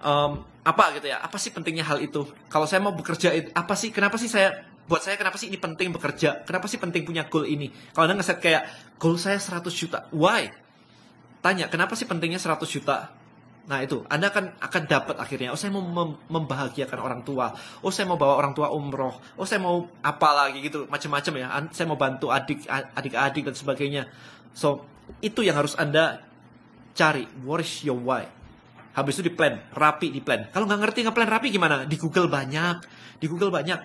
um, apa gitu ya? Apa sih pentingnya hal itu? Kalau saya mau bekerja apa sih? Kenapa sih saya buat saya kenapa sih ini penting bekerja? Kenapa sih penting punya goal ini? Kalau Anda ngeset kayak goal saya 100 juta. Why? Tanya, kenapa sih pentingnya 100 juta? Nah itu, Anda akan akan dapat akhirnya. Oh saya mau mem membahagiakan orang tua. Oh saya mau bawa orang tua umroh. Oh saya mau apa lagi gitu, macam-macam ya. Saya mau bantu adik adik-adik dan sebagainya. So itu yang harus Anda cari what is your why habis itu di plan rapi di plan kalau nggak ngerti nge-plan rapi gimana di Google banyak di Google banyak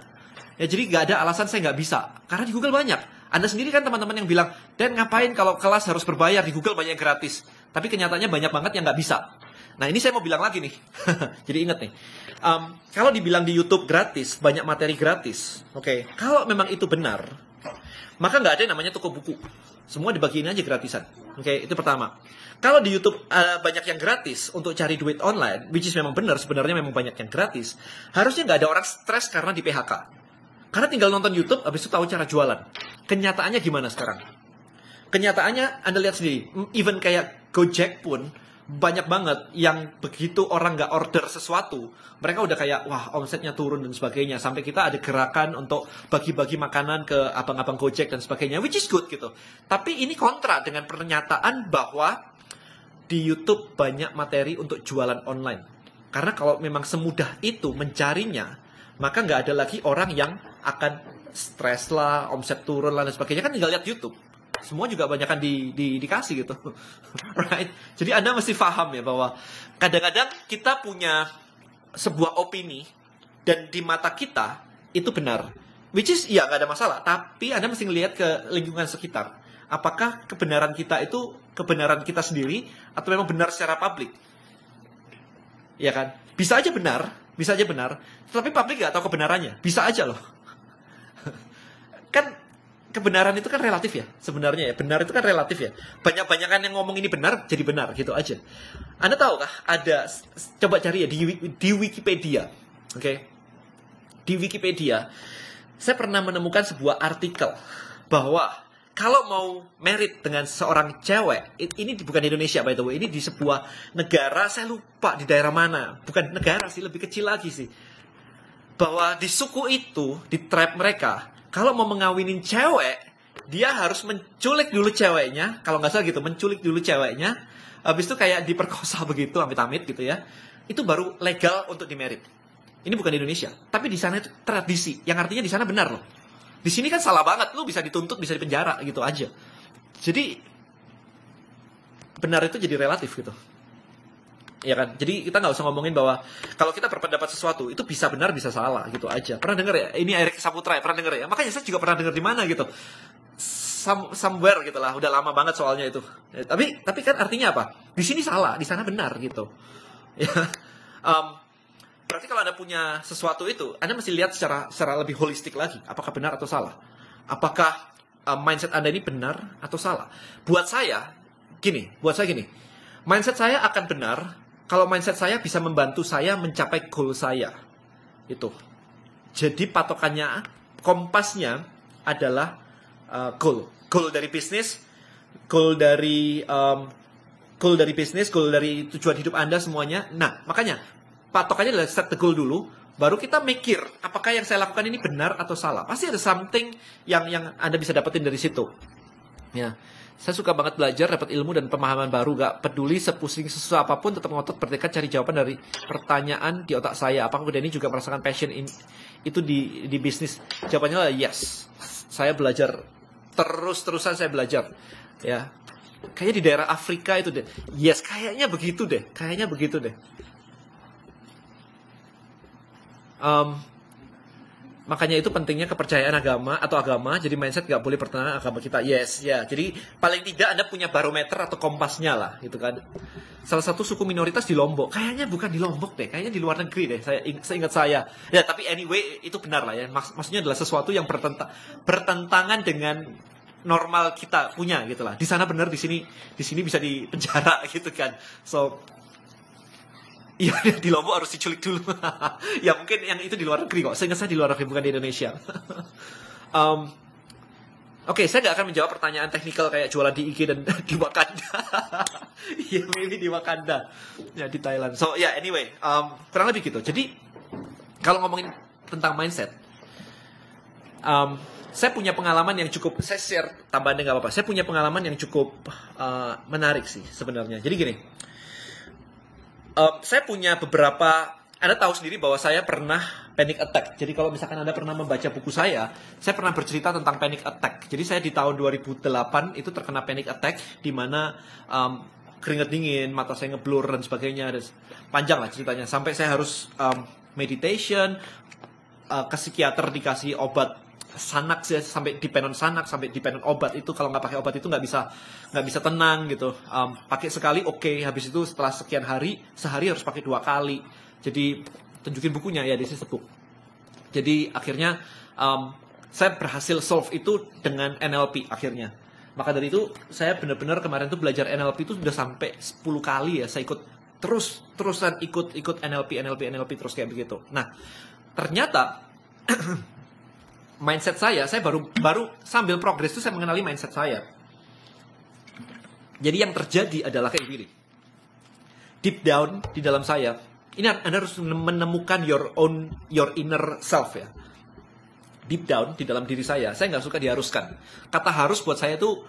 ya jadi nggak ada alasan saya nggak bisa karena di Google banyak anda sendiri kan teman-teman yang bilang dan ngapain kalau kelas harus berbayar di Google banyak yang gratis tapi kenyataannya banyak banget yang nggak bisa Nah ini saya mau bilang lagi nih, jadi inget nih. Um, kalau dibilang di YouTube gratis, banyak materi gratis, oke. Okay. Kalau memang itu benar, maka nggak ada yang namanya toko buku. Semua dibagiin aja gratisan. Oke, okay, itu pertama. Kalau di YouTube uh, banyak yang gratis untuk cari duit online, which is memang benar, sebenarnya memang banyak yang gratis. Harusnya nggak ada orang stres karena di PHK. Karena tinggal nonton YouTube, habis itu tahu cara jualan. Kenyataannya gimana sekarang? Kenyataannya Anda lihat sendiri, even kayak Gojek pun banyak banget yang begitu orang nggak order sesuatu, mereka udah kayak wah omsetnya turun dan sebagainya. Sampai kita ada gerakan untuk bagi-bagi makanan ke abang-abang Gojek dan sebagainya, which is good gitu. Tapi ini kontra dengan pernyataan bahwa di YouTube banyak materi untuk jualan online. Karena kalau memang semudah itu mencarinya, maka nggak ada lagi orang yang akan stres lah, omset turun lah dan sebagainya kan tinggal lihat YouTube semua juga banyak kan di, di, dikasih gitu. right? Jadi Anda mesti paham ya bahwa kadang-kadang kita punya sebuah opini dan di mata kita itu benar. Which is ya nggak ada masalah, tapi Anda mesti ngelihat ke lingkungan sekitar. Apakah kebenaran kita itu kebenaran kita sendiri atau memang benar secara publik? Ya kan? Bisa aja benar, bisa aja benar, tetapi publik gak tahu kebenarannya. Bisa aja loh. kan kebenaran itu kan relatif ya sebenarnya ya benar itu kan relatif ya banyak banyakan yang ngomong ini benar jadi benar gitu aja anda tahu tahukah ada coba cari ya di di Wikipedia oke okay? di Wikipedia saya pernah menemukan sebuah artikel bahwa kalau mau merit dengan seorang cewek ini bukan di Indonesia by the way ini di sebuah negara saya lupa di daerah mana bukan negara sih lebih kecil lagi sih bahwa di suku itu di tribe mereka kalau mau mengawinin cewek, dia harus menculik dulu ceweknya, kalau nggak salah gitu, menculik dulu ceweknya, habis itu kayak diperkosa begitu, amit-amit gitu ya. Itu baru legal untuk dimerit. Ini bukan di Indonesia, tapi di sana itu tradisi, yang artinya di sana benar loh. Di sini kan salah banget, lu bisa dituntut, bisa dipenjara gitu aja. Jadi benar itu jadi relatif gitu ya kan jadi kita nggak usah ngomongin bahwa kalau kita berpendapat sesuatu itu bisa benar bisa salah gitu aja pernah dengar ya ini Erik Saputra ya pernah dengar ya makanya saya juga pernah dengar di mana gitu Some, somewhere gitulah udah lama banget soalnya itu ya, tapi tapi kan artinya apa di sini salah di sana benar gitu ya um, berarti kalau anda punya sesuatu itu anda mesti lihat secara secara lebih holistik lagi apakah benar atau salah apakah um, mindset anda ini benar atau salah buat saya gini buat saya gini mindset saya akan benar kalau mindset saya bisa membantu saya mencapai goal saya. Itu. Jadi patokannya, kompasnya adalah uh, goal. Goal dari bisnis, goal dari um, goal dari bisnis, goal dari tujuan hidup Anda semuanya. Nah, makanya patokannya adalah set the goal dulu, baru kita mikir apakah yang saya lakukan ini benar atau salah. Pasti ada something yang yang Anda bisa dapetin dari situ. Ya. Saya suka banget belajar, dapat ilmu dan pemahaman baru. Gak peduli sepusing sesuatu apapun, tetap ngotot bertekad cari jawaban dari pertanyaan di otak saya. Apakah Denny juga merasakan passion in, itu di, di bisnis? Jawabannya adalah yes. Saya belajar terus-terusan saya belajar. Ya, kayaknya di daerah Afrika itu deh. Yes, kayaknya begitu deh. Kayaknya begitu deh. Um, makanya itu pentingnya kepercayaan agama atau agama jadi mindset nggak boleh pertentangan agama kita yes ya yeah. jadi paling tidak anda punya barometer atau kompasnya lah gitu kan salah satu suku minoritas di Lombok kayaknya bukan di Lombok deh kayaknya di luar negeri deh saya seingat saya ya tapi anyway itu benar lah ya Maks maksudnya adalah sesuatu yang bertentang bertentangan dengan normal kita punya gitu lah di sana benar di sini di sini bisa dipenjara gitu kan so Iya, di Lombok harus diculik dulu. ya mungkin yang itu di luar negeri kok. Seingat saya di luar negeri bukan di Indonesia. um, Oke, okay, saya nggak akan menjawab pertanyaan teknikal kayak jualan di IG dan di Wakanda. Iya, yeah, di Wakanda. Ya, di Thailand. So, ya, yeah, anyway. Um, kurang lebih gitu. Jadi, kalau ngomongin tentang mindset, um, saya punya pengalaman yang cukup, saya share tambahan nggak apa-apa. Saya punya pengalaman yang cukup uh, menarik sih sebenarnya. Jadi gini, um, saya punya beberapa anda tahu sendiri bahwa saya pernah panic attack. Jadi kalau misalkan Anda pernah membaca buku saya, saya pernah bercerita tentang panic attack. Jadi saya di tahun 2008 itu terkena panic attack di mana um, keringat dingin, mata saya ngeblur dan sebagainya. Dan panjang lah ceritanya. Sampai saya harus um, meditation, uh, ke psikiater dikasih obat sanak sih sampai dependen sanak sampai dependen obat itu kalau nggak pakai obat itu nggak bisa nggak bisa tenang gitu um, pakai sekali oke okay. habis itu setelah sekian hari sehari harus pakai dua kali jadi tunjukin bukunya ya di sini sebut jadi akhirnya um, saya berhasil solve itu dengan NLP akhirnya maka dari itu saya benar-benar kemarin tuh belajar NLP itu sudah sampai 10 kali ya saya ikut terus terusan ikut ikut NLP NLP NLP terus kayak begitu nah ternyata mindset saya, saya baru baru sambil progres itu saya mengenali mindset saya. Jadi yang terjadi adalah kayak gini. Deep down di dalam saya, ini Anda harus menemukan your own your inner self ya. Deep down di dalam diri saya, saya nggak suka diharuskan. Kata harus buat saya tuh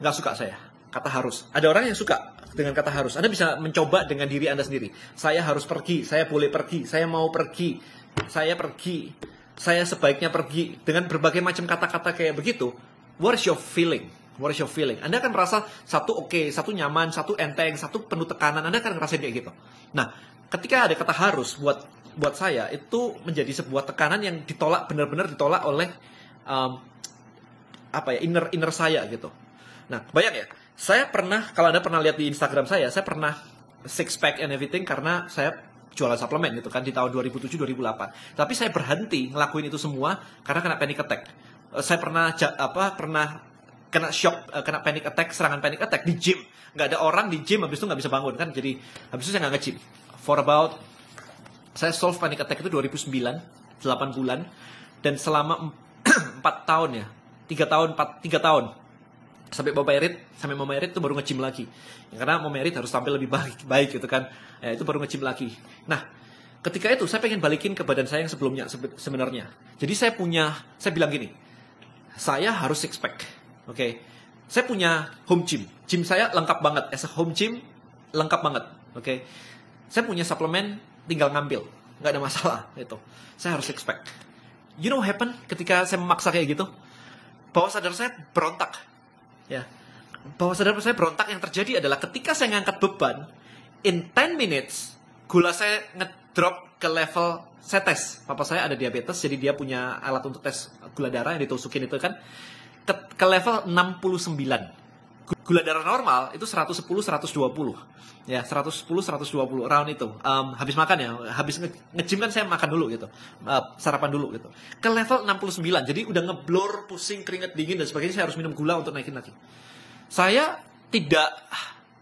nggak suka saya. Kata harus. Ada orang yang suka dengan kata harus. Anda bisa mencoba dengan diri Anda sendiri. Saya harus pergi, saya boleh pergi, saya mau pergi, saya pergi saya sebaiknya pergi dengan berbagai macam kata-kata kayak begitu, what's your feeling? What's your feeling? Anda akan merasa satu oke, okay, satu nyaman, satu enteng, satu penuh tekanan. Anda akan merasa kayak gitu. Nah, ketika ada kata harus buat buat saya itu menjadi sebuah tekanan yang ditolak benar-benar ditolak oleh um, apa ya inner inner saya gitu. Nah, banyak ya. Saya pernah kalau Anda pernah lihat di Instagram saya, saya pernah six pack and everything karena saya jualan suplemen gitu kan di tahun 2007 2008 tapi saya berhenti ngelakuin itu semua karena kena panic attack eh, saya pernah apa pernah kena shock, eh, kena panic attack, serangan panic attack di gym. Nggak ada orang di gym, habis itu nggak bisa bangun kan. Jadi habis itu saya nggak nge-gym. For about, saya solve panic attack itu 2009, 8 bulan. Dan selama 4 tahun ya, 3 tahun, 4, 3 tahun sampai mau merit sampai mau merit itu baru ngecim lagi ya, karena mau merit harus tampil lebih baik baik gitu kan ya, itu baru ngecim lagi nah ketika itu saya pengen balikin ke badan saya yang sebelumnya sebenarnya jadi saya punya saya bilang gini saya harus six pack oke okay? saya punya home gym gym saya lengkap banget as home gym lengkap banget oke okay? saya punya suplemen tinggal ngambil nggak ada masalah itu saya harus six pack you know happen ketika saya memaksa kayak gitu bahwa sadar saya berontak ya bahwa saudara saya berontak yang terjadi adalah ketika saya ngangkat beban in 10 minutes gula saya ngedrop ke level saya tes papa saya ada diabetes jadi dia punya alat untuk tes gula darah yang ditusukin itu kan ke, ke level 69 gula darah normal itu 110 120 ya 110 120 round itu um, habis makan ya habis nge, nge kan saya makan dulu gitu uh, sarapan dulu gitu ke level 69 jadi udah ngeblur pusing keringet dingin dan sebagainya saya harus minum gula untuk naikin lagi saya tidak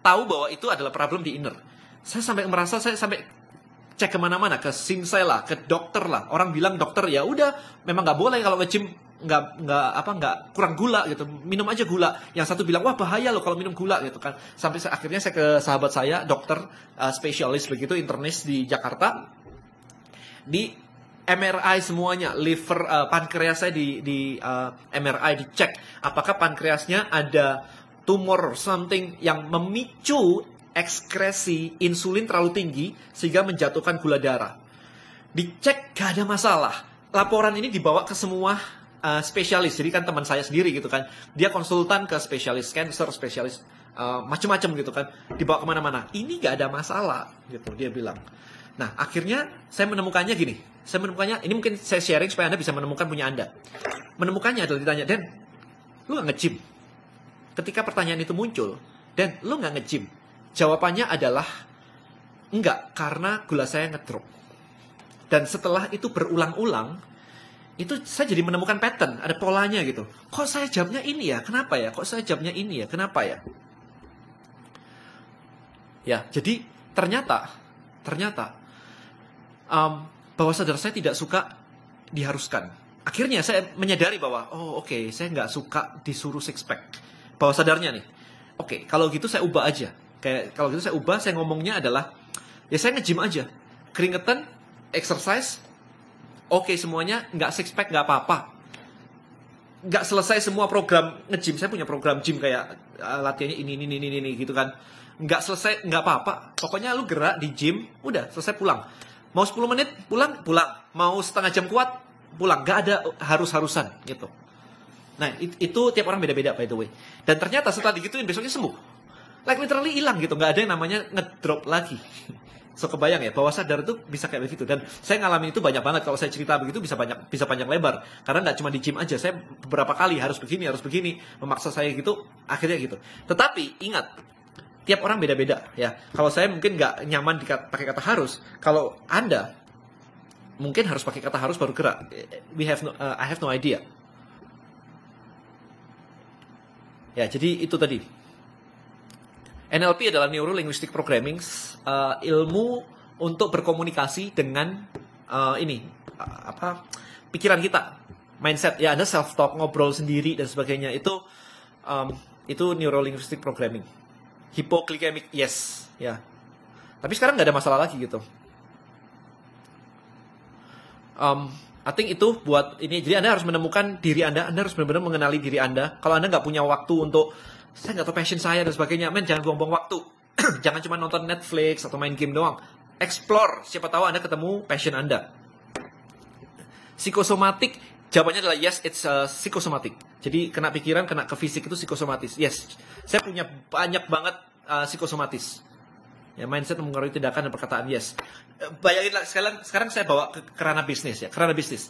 tahu bahwa itu adalah problem di inner saya sampai merasa saya sampai cek kemana-mana ke sim saya lah ke dokter lah orang bilang dokter ya udah memang nggak boleh kalau nge nggak nggak apa nggak kurang gula gitu minum aja gula yang satu bilang wah bahaya loh kalau minum gula gitu kan sampai akhirnya saya ke sahabat saya dokter uh, spesialis begitu internis di Jakarta di MRI semuanya, liver, uh, pankreas saya di, di uh, eh, MRI dicek apakah pankreasnya ada tumor something yang memicu ekskresi insulin terlalu tinggi sehingga menjatuhkan gula darah. Dicek gak ada masalah. Laporan ini dibawa ke semua uh, spesialis jadi kan teman saya sendiri gitu kan dia konsultan ke spesialis cancer spesialis uh, eh, macam-macam gitu kan dibawa kemana-mana ini gak ada masalah gitu dia bilang nah akhirnya saya menemukannya gini saya menemukannya ini mungkin saya sharing supaya anda bisa menemukan punya anda menemukannya adalah ditanya dan lu gak ngejim ketika pertanyaan itu muncul dan lu gak ngejim jawabannya adalah enggak karena gula saya ngedrop dan setelah itu berulang-ulang itu saya jadi menemukan pattern, ada polanya gitu. Kok saya jawabnya ini ya? Kenapa ya? Kok saya jawabnya ini ya? Kenapa ya? Ya, jadi ternyata, ternyata um, bahwa saudara saya tidak suka diharuskan. Akhirnya saya menyadari bahwa, oh oke, okay, saya nggak suka disuruh six pack. Bahwa sadarnya nih, oke, okay, kalau gitu saya ubah aja. Kayak kalau gitu saya ubah, saya ngomongnya adalah, ya saya nge-gym aja. Keringetan, exercise, oke okay, semuanya nggak six pack nggak apa-apa nggak selesai semua program ngejim saya punya program gym kayak uh, latihannya ini ini ini ini gitu kan nggak selesai nggak apa-apa pokoknya lu gerak di gym udah selesai pulang mau 10 menit pulang pulang mau setengah jam kuat pulang nggak ada harus harusan gitu nah itu, itu tiap orang beda-beda by the way dan ternyata setelah digituin besoknya sembuh like literally hilang gitu nggak ada yang namanya ngedrop lagi so kebayang ya bahwa sadar itu bisa kayak begitu dan saya ngalamin itu banyak banget kalau saya cerita begitu bisa banyak bisa panjang lebar karena nggak cuma di gym aja saya beberapa kali harus begini harus begini memaksa saya gitu akhirnya gitu tetapi ingat tiap orang beda-beda ya kalau saya mungkin nggak nyaman pakai kata harus kalau anda mungkin harus pakai kata harus baru gerak we have no, uh, I have no idea ya jadi itu tadi NLP adalah Neuro Linguistic Programming, uh, ilmu untuk berkomunikasi dengan uh, ini uh, apa pikiran kita, mindset. Ya Anda self talk, ngobrol sendiri dan sebagainya itu um, itu Neuro Linguistic Programming. Hypoglycemic, yes, ya. Tapi sekarang nggak ada masalah lagi gitu. Um, I think itu buat ini. Jadi Anda harus menemukan diri Anda. Anda harus benar-benar mengenali diri Anda. Kalau Anda nggak punya waktu untuk saya nggak tahu passion saya dan sebagainya men jangan buang-buang waktu jangan cuma nonton Netflix atau main game doang explore siapa tahu anda ketemu passion anda psikosomatik jawabannya adalah yes it's uh, psikosomatik jadi kena pikiran kena ke fisik itu psikosomatis yes saya punya banyak banget uh, psikosomatis ya mindset mempengaruhi tindakan dan perkataan yes eh, bayangin sekarang sekarang saya bawa ke kerana bisnis ya kerana bisnis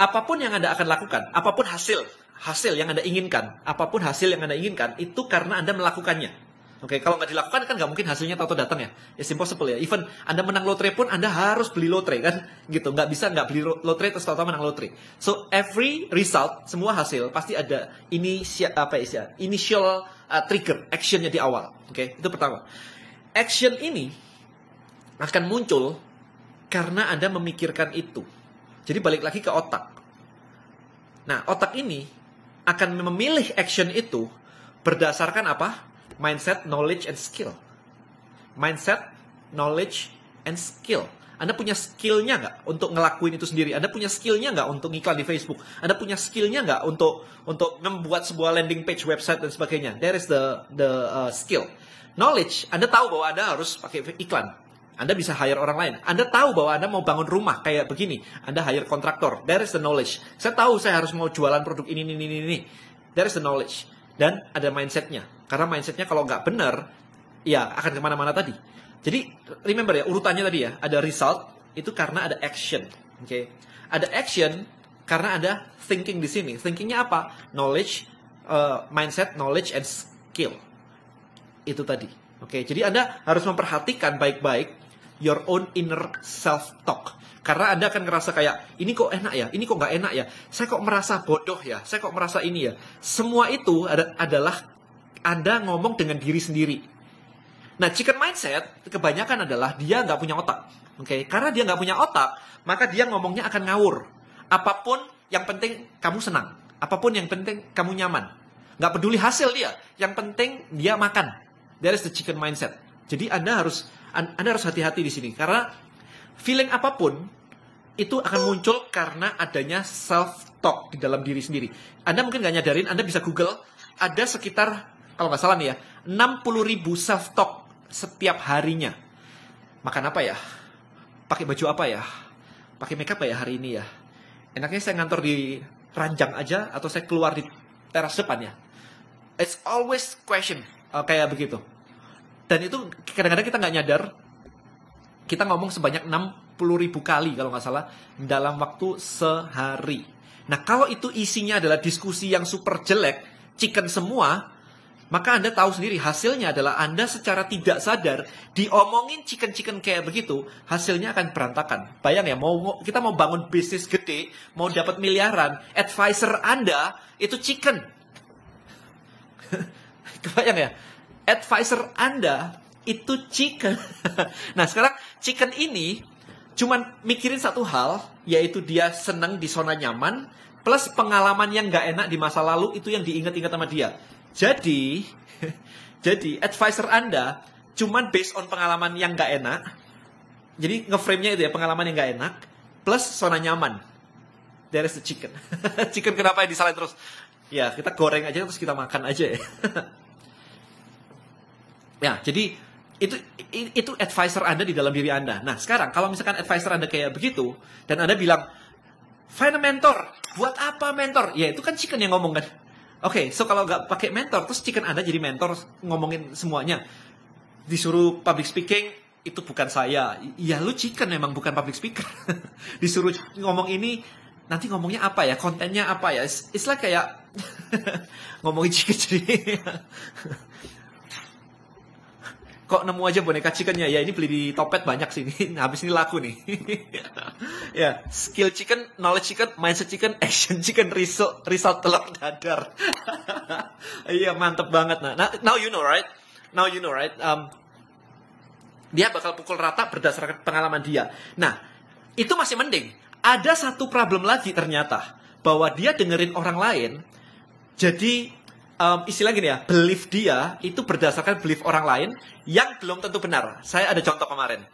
apapun yang Anda akan lakukan, apapun hasil, hasil yang Anda inginkan, apapun hasil yang Anda inginkan, itu karena Anda melakukannya. Oke, okay, kalau nggak dilakukan kan nggak mungkin hasilnya tato datang ya. It's ya, impossible ya. Even Anda menang lotre pun Anda harus beli lotre kan, gitu. Nggak bisa nggak beli lotre terus tato menang lotre. So every result, semua hasil pasti ada initial apa ya, initial uh, trigger, actionnya di awal. Oke, okay? itu pertama. Action ini akan muncul karena Anda memikirkan itu jadi balik lagi ke otak. Nah, otak ini akan memilih action itu berdasarkan apa? Mindset, knowledge, and skill. Mindset, knowledge, and skill. Anda punya skillnya nggak untuk ngelakuin itu sendiri? Anda punya skillnya nggak untuk iklan di Facebook? Anda punya skillnya nggak untuk untuk membuat sebuah landing page website dan sebagainya? There is the the uh, skill. Knowledge, Anda tahu bahwa Anda harus pakai iklan. Anda bisa hire orang lain. Anda tahu bahwa Anda mau bangun rumah kayak begini. Anda hire kontraktor. There is the knowledge. Saya tahu saya harus mau jualan produk ini, ini, ini, ini. There is the knowledge. Dan ada mindsetnya. Karena mindsetnya kalau nggak benar, ya akan kemana-mana tadi. Jadi, remember ya, urutannya tadi ya. Ada result, itu karena ada action. Oke. Okay? Ada action karena ada thinking di sini. Thinkingnya apa? Knowledge, uh, mindset, knowledge, and skill. Itu tadi. Oke, jadi Anda harus memperhatikan baik-baik your own inner self talk. Karena Anda akan ngerasa kayak, ini kok enak ya, ini kok nggak enak ya, saya kok merasa bodoh ya, saya kok merasa ini ya. Semua itu ada, adalah Anda ngomong dengan diri sendiri. Nah, chicken mindset kebanyakan adalah dia nggak punya otak. Oke, okay? karena dia nggak punya otak, maka dia ngomongnya akan ngawur. Apapun yang penting kamu senang, apapun yang penting kamu nyaman. Nggak peduli hasil dia, yang penting dia makan. That is the chicken mindset. Jadi Anda harus anda harus hati-hati di sini karena feeling apapun itu akan muncul karena adanya self talk di dalam diri sendiri. Anda mungkin nggak nyadarin, Anda bisa Google ada sekitar kalau nggak salah nih ya 60 ribu self talk setiap harinya. Makan apa ya? Pakai baju apa ya? Pakai makeup ya hari ini ya? Enaknya saya ngantor di ranjang aja atau saya keluar di teras depan ya? It's always question eh, kayak begitu dan itu kadang-kadang kita nggak nyadar kita ngomong sebanyak 60 ribu kali kalau nggak salah dalam waktu sehari. Nah kalau itu isinya adalah diskusi yang super jelek, chicken semua, maka Anda tahu sendiri hasilnya adalah Anda secara tidak sadar diomongin chicken-chicken kayak begitu, hasilnya akan berantakan. Bayang ya, mau kita mau bangun bisnis gede, mau dapat miliaran, advisor Anda itu chicken. Kebayang ya? advisor Anda itu chicken. nah, sekarang chicken ini cuman mikirin satu hal, yaitu dia seneng di zona nyaman, plus pengalaman yang nggak enak di masa lalu itu yang diingat-ingat sama dia. Jadi, jadi advisor Anda cuman based on pengalaman yang nggak enak. Jadi ngeframe-nya itu ya pengalaman yang nggak enak plus zona nyaman. There is the chicken. chicken kenapa yang disalahin terus? Ya kita goreng aja terus kita makan aja ya. Ya, jadi itu itu advisor Anda di dalam diri Anda. Nah, sekarang kalau misalkan advisor Anda kayak begitu dan Anda bilang find a mentor. Buat apa mentor? Ya, itu kan chicken yang ngomong kan. Oke, okay, so kalau nggak pakai mentor, terus chicken Anda jadi mentor ngomongin semuanya. Disuruh public speaking, itu bukan saya. Ya lu chicken memang bukan public speaker. Disuruh ngomong ini, nanti ngomongnya apa ya? Kontennya apa ya? It's, it's like kayak ngomongin chicken jadi kok nemu aja boneka chickennya ya ini beli di topet banyak sih ini habis ini laku nih ya skill chicken knowledge chicken mindset chicken action chicken result result telur dadar iya mantep banget nah, nah now you know right now you know right um, dia bakal pukul rata berdasarkan pengalaman dia nah itu masih mending ada satu problem lagi ternyata bahwa dia dengerin orang lain jadi um, istilah gini ya, belief dia itu berdasarkan belief orang lain yang belum tentu benar. Saya ada contoh kemarin.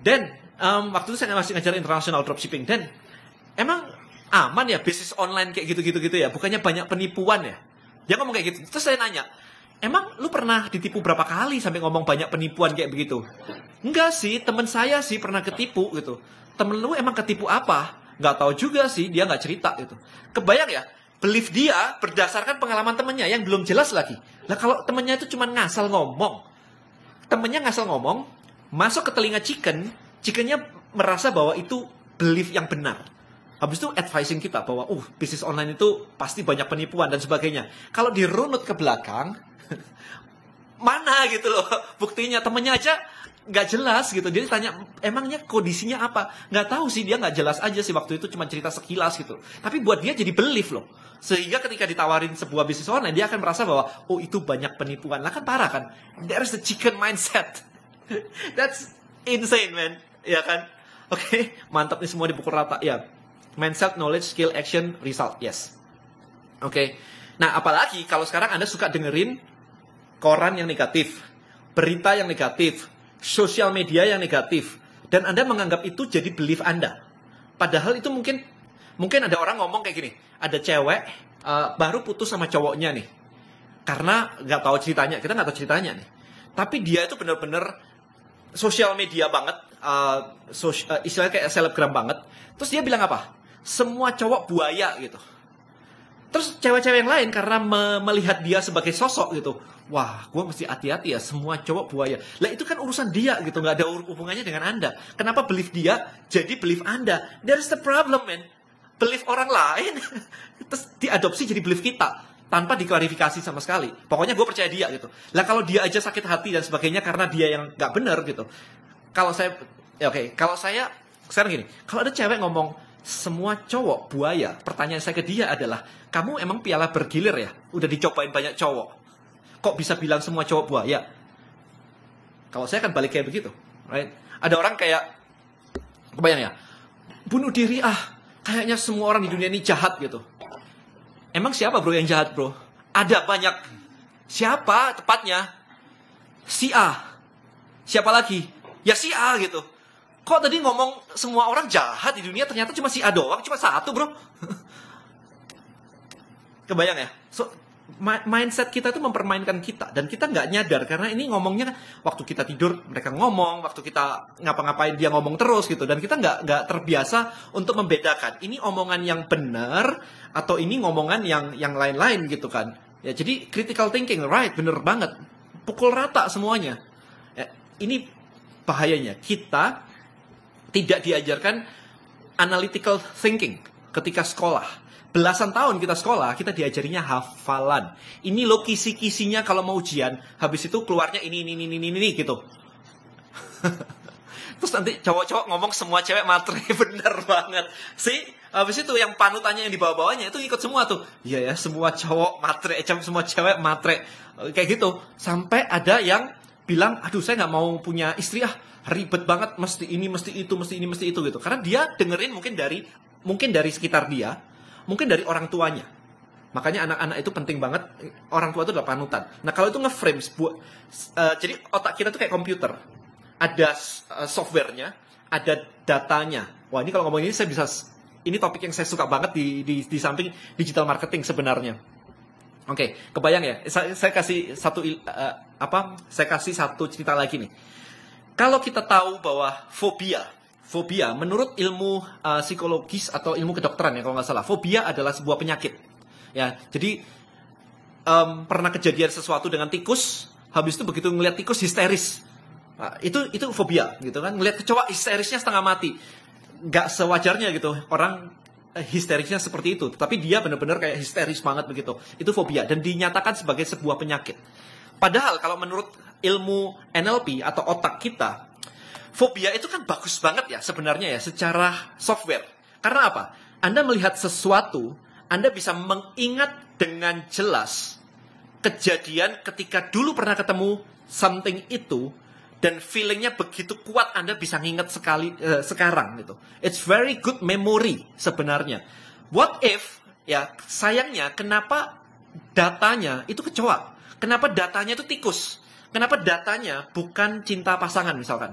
Dan um, waktu itu saya masih ngajar international dropshipping. Dan emang aman ya bisnis online kayak gitu-gitu gitu ya? Bukannya banyak penipuan ya? Dia ngomong kayak gitu. Terus saya nanya, emang lu pernah ditipu berapa kali sampai ngomong banyak penipuan kayak begitu? Enggak sih, temen saya sih pernah ketipu gitu. Temen lu emang ketipu apa? Nggak tahu juga sih, dia nggak cerita gitu. Kebayang ya, belief dia berdasarkan pengalaman temannya yang belum jelas lagi. Lah kalau temannya itu cuma ngasal ngomong, temannya ngasal ngomong, masuk ke telinga chicken, chickennya merasa bahwa itu belief yang benar. Habis itu advising kita bahwa, uh, bisnis online itu pasti banyak penipuan dan sebagainya. Kalau dirunut ke belakang, mana gitu loh buktinya temennya aja nggak jelas gitu dia tanya emangnya kondisinya apa nggak tahu sih dia nggak jelas aja sih waktu itu cuma cerita sekilas gitu tapi buat dia jadi belief loh sehingga ketika ditawarin sebuah bisnis online dia akan merasa bahwa oh itu banyak penipuan lah kan parah kan there is the chicken mindset that's insane man ya kan oke okay? mantap nih semua dipukul rata ya mindset knowledge skill action result yes oke okay. nah apalagi kalau sekarang anda suka dengerin koran yang negatif, berita yang negatif, sosial media yang negatif, dan Anda menganggap itu jadi belief Anda. Padahal itu mungkin mungkin ada orang ngomong kayak gini, ada cewek uh, baru putus sama cowoknya nih, karena nggak tahu ceritanya, kita nggak tahu ceritanya nih. Tapi dia itu benar-benar sosial media banget, uh, sos uh, istilahnya kayak selebgram banget. Terus dia bilang apa? Semua cowok buaya gitu. Terus cewek-cewek yang lain karena me melihat dia sebagai sosok gitu, wah gue mesti hati-hati ya semua cowok buaya lah itu kan urusan dia gitu nggak ada hubungannya dengan anda kenapa belief dia jadi belief anda there is the problem man belief orang lain terus diadopsi jadi belief kita tanpa diklarifikasi sama sekali. Pokoknya gue percaya dia gitu. Lah kalau dia aja sakit hati dan sebagainya karena dia yang nggak bener gitu. Kalau saya, ya oke, okay. kalau saya sekarang gini, kalau ada cewek ngomong semua cowok buaya, pertanyaan saya ke dia adalah, kamu emang piala bergilir ya? Udah dicobain banyak cowok. Kok bisa bilang semua cowok buaya? Kalau saya kan balik kayak begitu, right? Ada orang kayak, kebayang ya, bunuh diri ah, kayaknya semua orang di dunia ini jahat gitu. Emang siapa bro yang jahat bro? Ada banyak. Siapa tepatnya? Si A. Siapa lagi? Ya si A gitu. Kok tadi ngomong semua orang jahat di dunia ternyata cuma si A doang, cuma satu bro. Kebayang ya? So, mindset kita itu mempermainkan kita dan kita nggak nyadar karena ini ngomongnya kan waktu kita tidur mereka ngomong waktu kita ngapa-ngapain dia ngomong terus gitu dan kita nggak nggak terbiasa untuk membedakan ini omongan yang benar atau ini ngomongan yang yang lain-lain gitu kan ya jadi critical thinking right bener banget pukul rata semuanya ya, ini bahayanya kita tidak diajarkan analytical thinking ketika sekolah belasan tahun kita sekolah, kita diajarinya hafalan. Ini lo kisi-kisinya kalau mau ujian, habis itu keluarnya ini, ini, ini, ini, ini, gitu. Terus nanti cowok-cowok ngomong semua cewek matre, bener banget. Sih, habis itu yang panutannya yang di bawah-bawahnya itu ikut semua tuh. Iya ya, semua cowok matre, eh, semua cewek matre. Kayak gitu. Sampai ada yang bilang, aduh saya nggak mau punya istri ah, ribet banget, mesti ini, mesti itu, mesti ini, mesti itu gitu. Karena dia dengerin mungkin dari mungkin dari sekitar dia mungkin dari orang tuanya. Makanya anak-anak itu penting banget orang tua itu adalah panutan. Nah kalau itu ngeframe frame uh, jadi otak kita tuh kayak komputer, ada uh, softwarenya, ada datanya. Wah ini kalau ngomong ini saya bisa, ini topik yang saya suka banget di di, di samping digital marketing sebenarnya. Oke, okay, kebayang ya. Saya, saya kasih satu uh, apa? Saya kasih satu cerita lagi nih. Kalau kita tahu bahwa fobia Fobia, menurut ilmu uh, psikologis atau ilmu kedokteran ya kalau nggak salah, fobia adalah sebuah penyakit. Ya, jadi um, pernah kejadian sesuatu dengan tikus, habis itu begitu ngelihat tikus histeris. Nah, itu itu fobia gitu kan, ngelihat kecoa histerisnya setengah mati. Nggak sewajarnya gitu orang eh, histerisnya seperti itu, tapi dia benar-benar kayak histeris banget begitu. Itu fobia dan dinyatakan sebagai sebuah penyakit. Padahal kalau menurut ilmu NLP atau otak kita, Fobia itu kan bagus banget ya sebenarnya ya secara software. Karena apa? Anda melihat sesuatu, Anda bisa mengingat dengan jelas kejadian ketika dulu pernah ketemu something itu dan feelingnya begitu kuat Anda bisa ingat sekali eh, sekarang gitu. It's very good memory sebenarnya. What if ya sayangnya kenapa datanya itu kecoa? Kenapa datanya itu tikus? Kenapa datanya bukan cinta pasangan misalkan?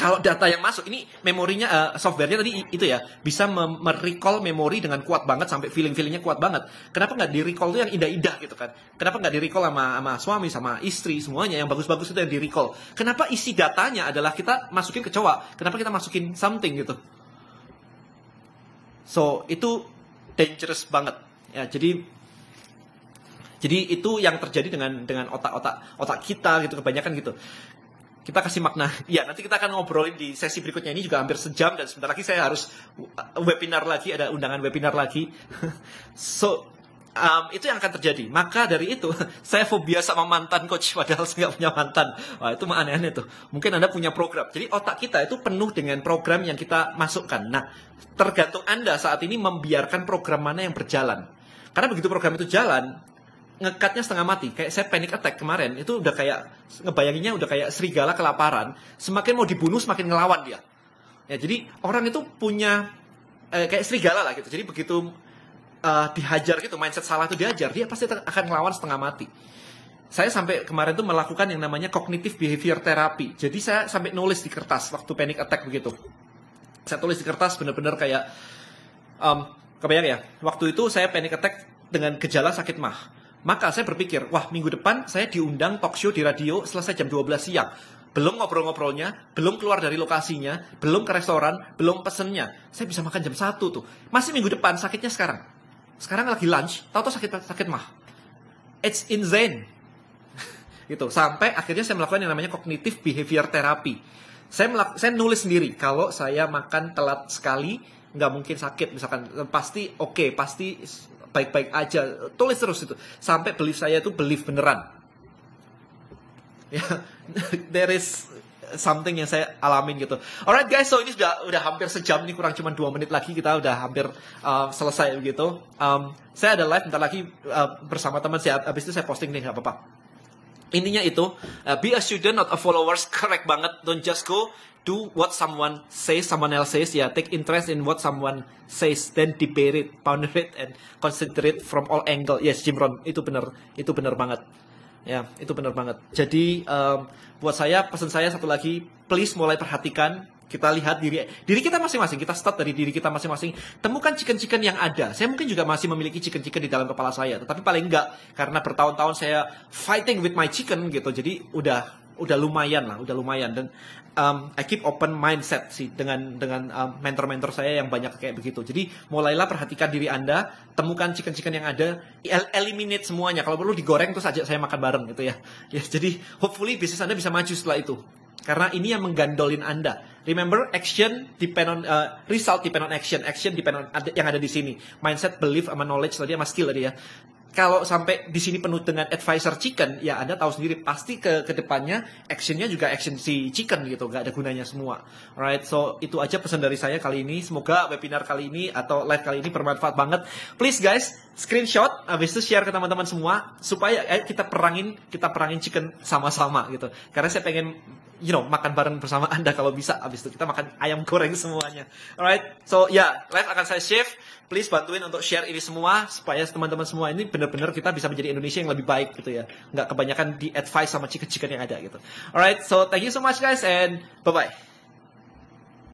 kalau data yang masuk ini memorinya uh, softwarenya tadi itu ya bisa merecall memori dengan kuat banget sampai feeling feelingnya kuat banget kenapa nggak di recall tuh yang indah-indah gitu kan kenapa nggak di recall sama sama suami sama istri semuanya yang bagus-bagus itu yang di recall kenapa isi datanya adalah kita masukin kecoa kenapa kita masukin something gitu so itu dangerous banget ya jadi jadi itu yang terjadi dengan dengan otak-otak otak kita gitu kebanyakan gitu kita kasih makna. ya nanti kita akan ngobrolin di sesi berikutnya ini juga hampir sejam dan sebentar lagi saya harus uh, webinar lagi, ada undangan webinar lagi. so, um, itu yang akan terjadi. Maka dari itu, saya fobia sama mantan coach, padahal saya nggak punya mantan. Wah, itu mah aneh-aneh tuh. Mungkin Anda punya program. Jadi otak kita itu penuh dengan program yang kita masukkan. Nah, tergantung Anda saat ini membiarkan program mana yang berjalan. Karena begitu program itu jalan, ngekatnya setengah mati kayak saya panic attack kemarin itu udah kayak ngebayanginnya udah kayak serigala kelaparan semakin mau dibunuh semakin ngelawan dia ya jadi orang itu punya eh, kayak serigala lah gitu jadi begitu uh, dihajar gitu mindset salah itu dihajar dia pasti akan ngelawan setengah mati saya sampai kemarin tuh melakukan yang namanya cognitive behavior therapy. Jadi saya sampai nulis di kertas waktu panic attack begitu. Saya tulis di kertas bener-bener kayak, um, kebayang ya, waktu itu saya panic attack dengan gejala sakit mah. Maka saya berpikir, wah minggu depan saya diundang talk show di radio selesai jam 12 siang. Belum ngobrol-ngobrolnya, belum keluar dari lokasinya, belum ke restoran, belum pesennya. Saya bisa makan jam 1 tuh. Masih minggu depan, sakitnya sekarang. Sekarang lagi lunch, tahu-tahu sakit, sakit mah. It's insane. gitu. Sampai akhirnya saya melakukan yang namanya kognitif behavior therapy. Saya, saya nulis sendiri, kalau saya makan telat sekali, nggak mungkin sakit misalkan pasti oke okay, pasti baik-baik aja tulis terus itu sampai belief saya itu belief beneran ya there is something yang saya alamin gitu. Alright guys, so ini sudah udah hampir sejam ini kurang cuma dua menit lagi kita udah hampir uh, selesai gitu Um, saya ada live ntar lagi uh, bersama teman saya. abis itu saya posting nih nggak apa-apa. Intinya itu uh, be a student not a followers correct banget. Don't just go do what someone says, someone else says, yeah, take interest in what someone says, then debate it, ponder it, and consider it from all angle. Yes, Jim Rohn, itu benar, itu benar banget. Ya, itu benar banget. Jadi um, buat saya pesan saya satu lagi, please mulai perhatikan kita lihat diri diri kita masing-masing kita start dari diri kita masing-masing temukan chicken-chicken yang ada saya mungkin juga masih memiliki chicken-chicken di dalam kepala saya tetapi paling enggak karena bertahun-tahun saya fighting with my chicken gitu jadi udah udah lumayan lah udah lumayan dan um, I keep open mindset sih dengan dengan mentor um, mentor-mentor saya yang banyak kayak begitu. Jadi mulailah perhatikan diri Anda, temukan chicken-chicken yang ada, eliminate semuanya. Kalau perlu digoreng terus aja saya makan bareng gitu ya. Ya jadi hopefully bisnis Anda bisa maju setelah itu. Karena ini yang menggandolin Anda. Remember, action depend on uh, result depend on action, action depend on ada, yang ada di sini. Mindset, belief, sama knowledge tadi sama skill tadi ya kalau sampai di sini penuh dengan advisor chicken, ya Anda tahu sendiri pasti ke kedepannya actionnya juga action si chicken gitu, nggak ada gunanya semua. Right, so itu aja pesan dari saya kali ini. Semoga webinar kali ini atau live kali ini bermanfaat banget. Please guys, screenshot habis itu share ke teman-teman semua supaya eh, kita perangin kita perangin chicken sama-sama gitu karena saya pengen you know makan bareng bersama anda kalau bisa habis itu kita makan ayam goreng semuanya alright so ya yeah, live akan saya shift please bantuin untuk share ini semua supaya teman-teman semua ini benar-benar kita bisa menjadi Indonesia yang lebih baik gitu ya nggak kebanyakan di advice sama chicken chicken yang ada gitu alright so thank you so much guys and bye bye